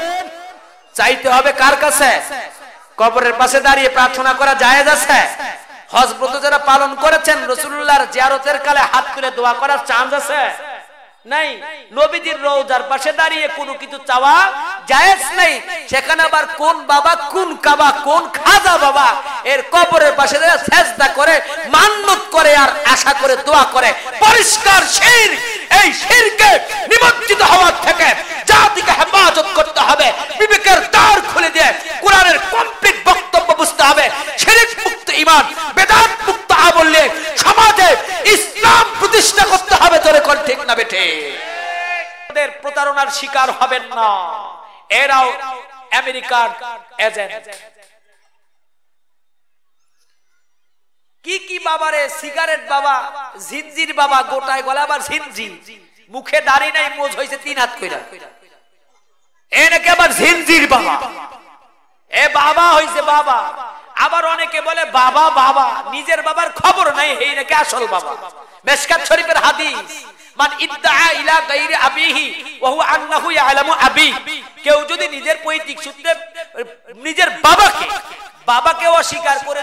চাইতে হবে কার কাছে কবরের পাশে দাঁড়িয়ে প্রার্থনা করা জায়েজ আছে হজ ব্রত যারা পালন করেছেন রাসূলুল্লাহর জিয়ারতের কালে হাত তুলে দোয়া করার চান্স আছে নাই নবীজির রওজার পাশে দাঁড়িয়ে কোনো কিছু চাওয়া জায়েজ নাই সেখানে আবার কোন বাবা কোন কাবা কোন খাজা বাবা এর কবরের পাশে দাঁড়িয়ে সেজদা করে মান্নত করে আর আশা করে দোয়া করে পরিষ্কার শির এই শিরকে নিমজ্জিত হওয়ার থেকে জাতিকে হেফাজত করতে হবে বিবেকের দ্বার খুলে দিয়ে কুরআনের কমপ্লিট বক্তব্য বুঝতে হবে শিরক মুক্ত ঈমান বেদাত মুক্ত কথা বললে সমাজে ইসলাম প্রতিষ্ঠা করতে হবে তোরে কর ঠিক না বেঠে তাদের প্রতারণার শিকার হবেন না এরাও আমেরিকার এজেন্ট কি কি বাবারে সিগারেট বাবা জিনজির বাবা গোটায় গলা আবার ঝিনজি মুখে দাড়ি নাই মোজ হয়েছে তিন হাত কইরা এ নাকি আবার ঝিনজির বাবা এ বাবা হয়েছে বাবা আবার অনেকে বলে বাবা বাবা নিজের বাবার খবর নাই হে নাকি আসল বাবা মেশকাত শরীফের হাদিস করে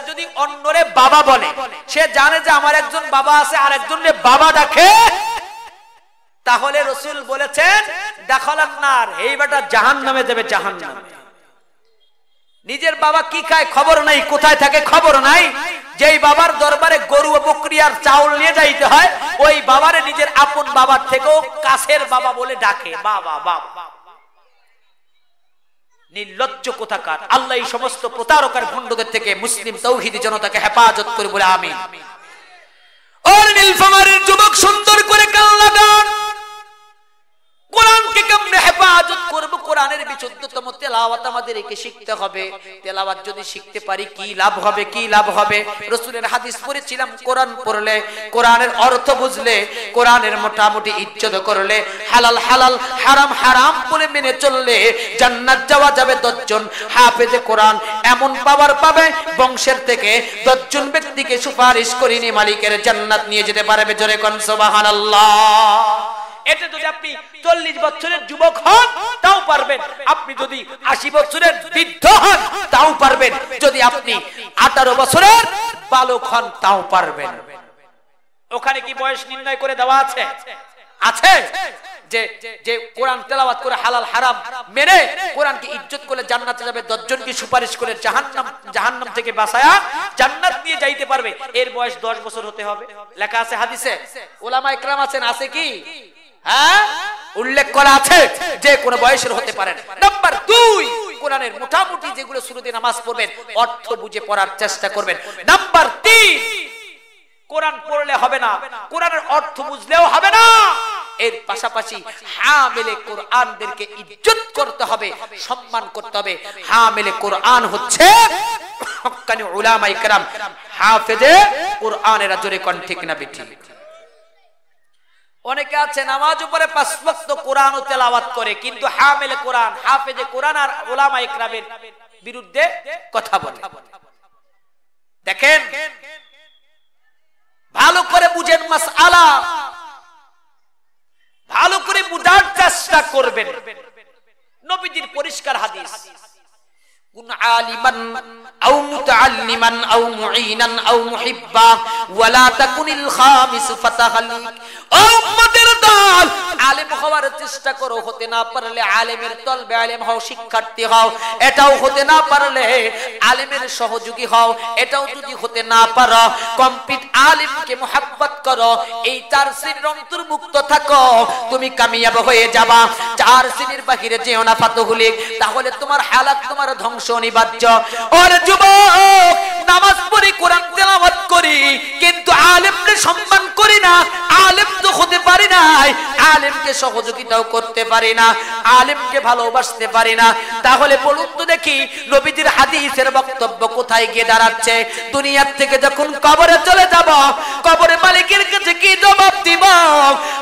যদি অন্যরে বাবা বলে সে জানে যে আমার একজন বাবা আছে আর বাবা ডাকে তাহলে রসুল বলেছেন দেখাল আপনার এই বেটা জাহান নামে যাবে জাহান নামে নিজের বাবা কি খায় খবর নাই কোথায় থাকে খবর নাই যেই বাবার দরবারে গরু বকরিয়ার চাউল নিয়ে যাইতে হয় ওই বাবারে নিজের আপন বাবার থেকেও কাছের বাবা বলে ডাকে বাবা বাবা নির্লজ্জ কোথাকার আল্লাহ এই সমস্ত প্রতারকার ভণ্ডদের থেকে মুসলিম তৌহিদি জনতাকে হেফাজত করে বলে আমি ওর নীলফামারের যুবক সুন্দর করে কান কোরআনকে কেমনে হেফাজত করব কোরআনের বিশুদ্ধতম তেলাওয়াত আমাদেরকে শিখতে হবে তেলাওয়াত যদি শিখতে পারি কি লাভ হবে কি লাভ হবে হাদিস পড়েছিলাম কোরআন পড়লে কোরআনের অর্থ বুঝলে কোরআনের মোটামুটি ইজ্জত করলে হালাল হালাল হারাম হারাম বলে মেনে চললে জান্নাত যাওয়া যাবে দশজন হাফেজে কোরআন এমন পাওয়ার পাবে বংশের থেকে দশজন ব্যক্তিকে সুপারিশ করিনি মালিকের জান্নাত নিয়ে যেতে পারবে জোরে কনসবাহান আল্লাহ এটা যদি আপনি চল্লিশ বছরের যুবক হন তাও পারবেন আপনি যদি আশি বছরের বৃদ্ধ হন তাও পারবেন যদি আপনি আঠারো বছরের বালক হন তাও পারবেন ওখানে কি বয়স নির্ণয় করে দেওয়া আছে আছে যে যে কোরআন তেলাওয়াত করে হালাল হারাম মেনে কোরআনকে ইজ্জত করে জান্নাতে যাবে দশজনকে সুপারিশ করে জাহান্নাম জাহান্নাম থেকে বাঁচায়া জান্নাত দিয়ে যাইতে পারবে এর বয়স দশ বছর হতে হবে লেখা আছে হাদিসে ওলামা ইকরাম আছেন আছে কি হ্যাঁ উল্লেখ করা আছে যে কোন বয়সের হতে পারেন নাম্বার দুই কোরআনের মোটামুটি যেগুলো শুরুতে নামাজ পড়বেন অর্থ বুঝে পড়ার চেষ্টা করবেন নাম্বার তিন কোরআন পড়লে হবে না কোরআনের অর্থ বুঝলেও হবে না এর পাশাপাশি মেলে কোরআনদেরকে ইজ্জত করতে হবে সম্মান করতে হবে মেলে কোরআন হচ্ছে হক্কানি উলামায়ে কেরাম হাফেজে কোরআনেরা জোরে কণ্ঠে ঠিক না বিঠিক অনেকে আছে নামাজ উপরে পাঁচ কোরআন ও তেলাওয়াত করে কিন্তু হামেলে কোরআন যে কোরআন আর ওলামা ইকরামের বিরুদ্ধে কথা বলে দেখেন ভালো করে বুঝেন মাস আলা ভালো করে বুঝার চেষ্টা করবেন নবীজির পরিষ্কার হাদিস كن عالما متعلما معينا محبا ولا تكن الخامس হওয়ার চেষ্টা করো হতে না পারলে আলেমের তলবে আলেম হও শিক্ষার্থী হও এটাও হতে না পারলে আলেমের সহযোগী হও এটাও যদি হতে না পারো কমপ্লিট আলেমকে মোহাব্বত করো এই চার শ্রেণীর অন্তর্ভুক্ত থাকো তুমি কামিয়াব হয়ে যাবা চার শ্রেণীর বাহিরে যেও না ফাতহুলিক তাহলে তোমার হালাত তোমার ধ্বংস অংশ অনিবার্য ওর যুবক নামাজ পড়ি কোরআন তেলাওয়াত করি কিন্তু আলেমরে সম্মান না আলেম তো হতে পারি নাই আলেমকে সহযোগিতাও করতে পারি না আলেমকে ভালোবাসতে পারি না তাহলে বলুন তো দেখি নবীজির হাদিসের বক্তব্য কোথায় গিয়ে দাঁড়াচ্ছে দুনিয়ার থেকে যখন কবরে চলে যাব কবরে মালিকের কাছে কি জবাব দিব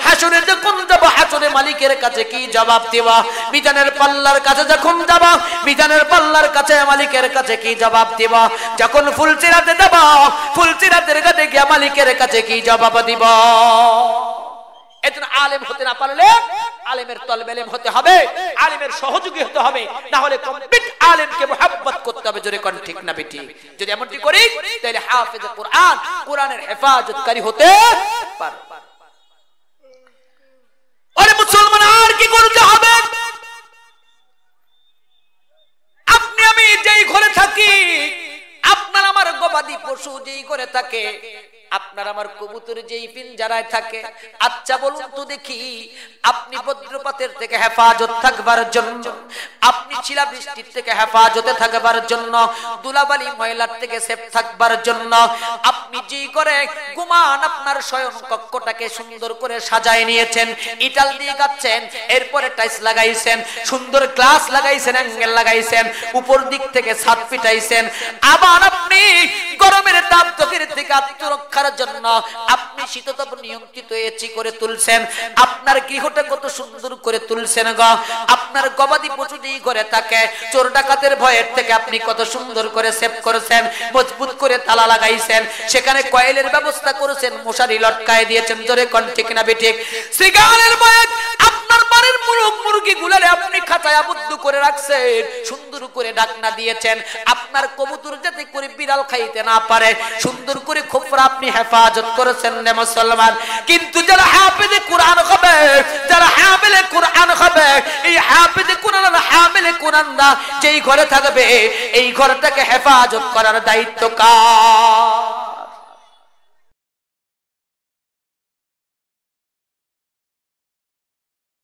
হাসুরে যখন যাব হাসুরে মালিকের কাছে কি জবাব দিব মিজানের পাল্লার কাছে যখন যাব মিজানের পাল্লার কাছে মালিকের কাছে কি জবাব দিব যখন ফুলচিরাতে যাব ফুলচিরাতের কাছে গিয়ে মালিকের কাছে কি জবাব দিব একজন আলেম হতে না পারলে আলেমের তলবেলেম হতে হবে আলেমের সহযোগী হতে হবে না হলে কমপ্লিট আলেমকে মোহাব্বত করতে হবে জোরে করেন ঠিক না বেটি যদি এমনটি করি তাহলে হাফেজ কোরআন কোরআনের হেফাজতকারী হতে পারো আরে মুসলমান আর কি করতে হবে আপনি আমি যেই ঘরে থাকি আপনার আমার গবাদি পশু যেই ঘরে থাকে আপনার আমার কবুতর যেই পিঞ্জারায় থাকে আচ্ছা বলুন তো দেখি আপনি বজ্রপাতের থেকে হেফাজত থাকবার জন্য আপনি শিলা বৃষ্টির থেকে হেফাজতে থাকবার জন্য দুলাবালি ময়লার থেকে সেফ থাকবার জন্য আপনি যেই করে গুমান আপনার স্বয়ং কক্ষটাকে সুন্দর করে সাজায় নিয়েছেন ইটাল দিয়ে গাচ্ছেন এরপরে টাইস লাগাইছেন সুন্দর গ্লাস লাগাইছেন অ্যাঙ্গেল লাগাইছেন উপর দিক থেকে ছাদ পিটাইছেন আবার আপনি গরমের তাপ থেকে আত্মরক্ষা রাখার জন্য আপনি শীততাপ নিয়ন্ত্রিত এচি করে তুলছেন আপনার গৃহটা কত সুন্দর করে তুলছেন গ আপনার গবাদি পশু দিয়ে ঘরে থাকে চোর ডাকাতের ভয়ের থেকে আপনি কত সুন্দর করে সেভ করেছেন মজবুত করে তালা লাগাইছেন সেখানে কয়েলের ব্যবস্থা করেছেন মশারি লটকায় দিয়েছেন জোরে কন ঠিক না বেঠিক শ্রীগানের ভয় আপনার বাড়ির মুরগ মুরগি গুলারে আপনি খাতায় আবদ্ধ করে রাখছেন সুন্দর করে ডাকনা দিয়েছেন আপনার কবুতর যাতে করে বিড়াল খাইতে না পারে সুন্দর করে খোপরা আপনি হেফাজত করেছেন নে মুসলমান কিন্তু যারা হাফেজে কুরআন হবে যারা হাফেজে কুরআন হবে এই হাফিজে হাফেজে কুরআন না যেই ঘরে থাকবে এই ঘরটাকে হেফাজত করার দায়িত্ব কার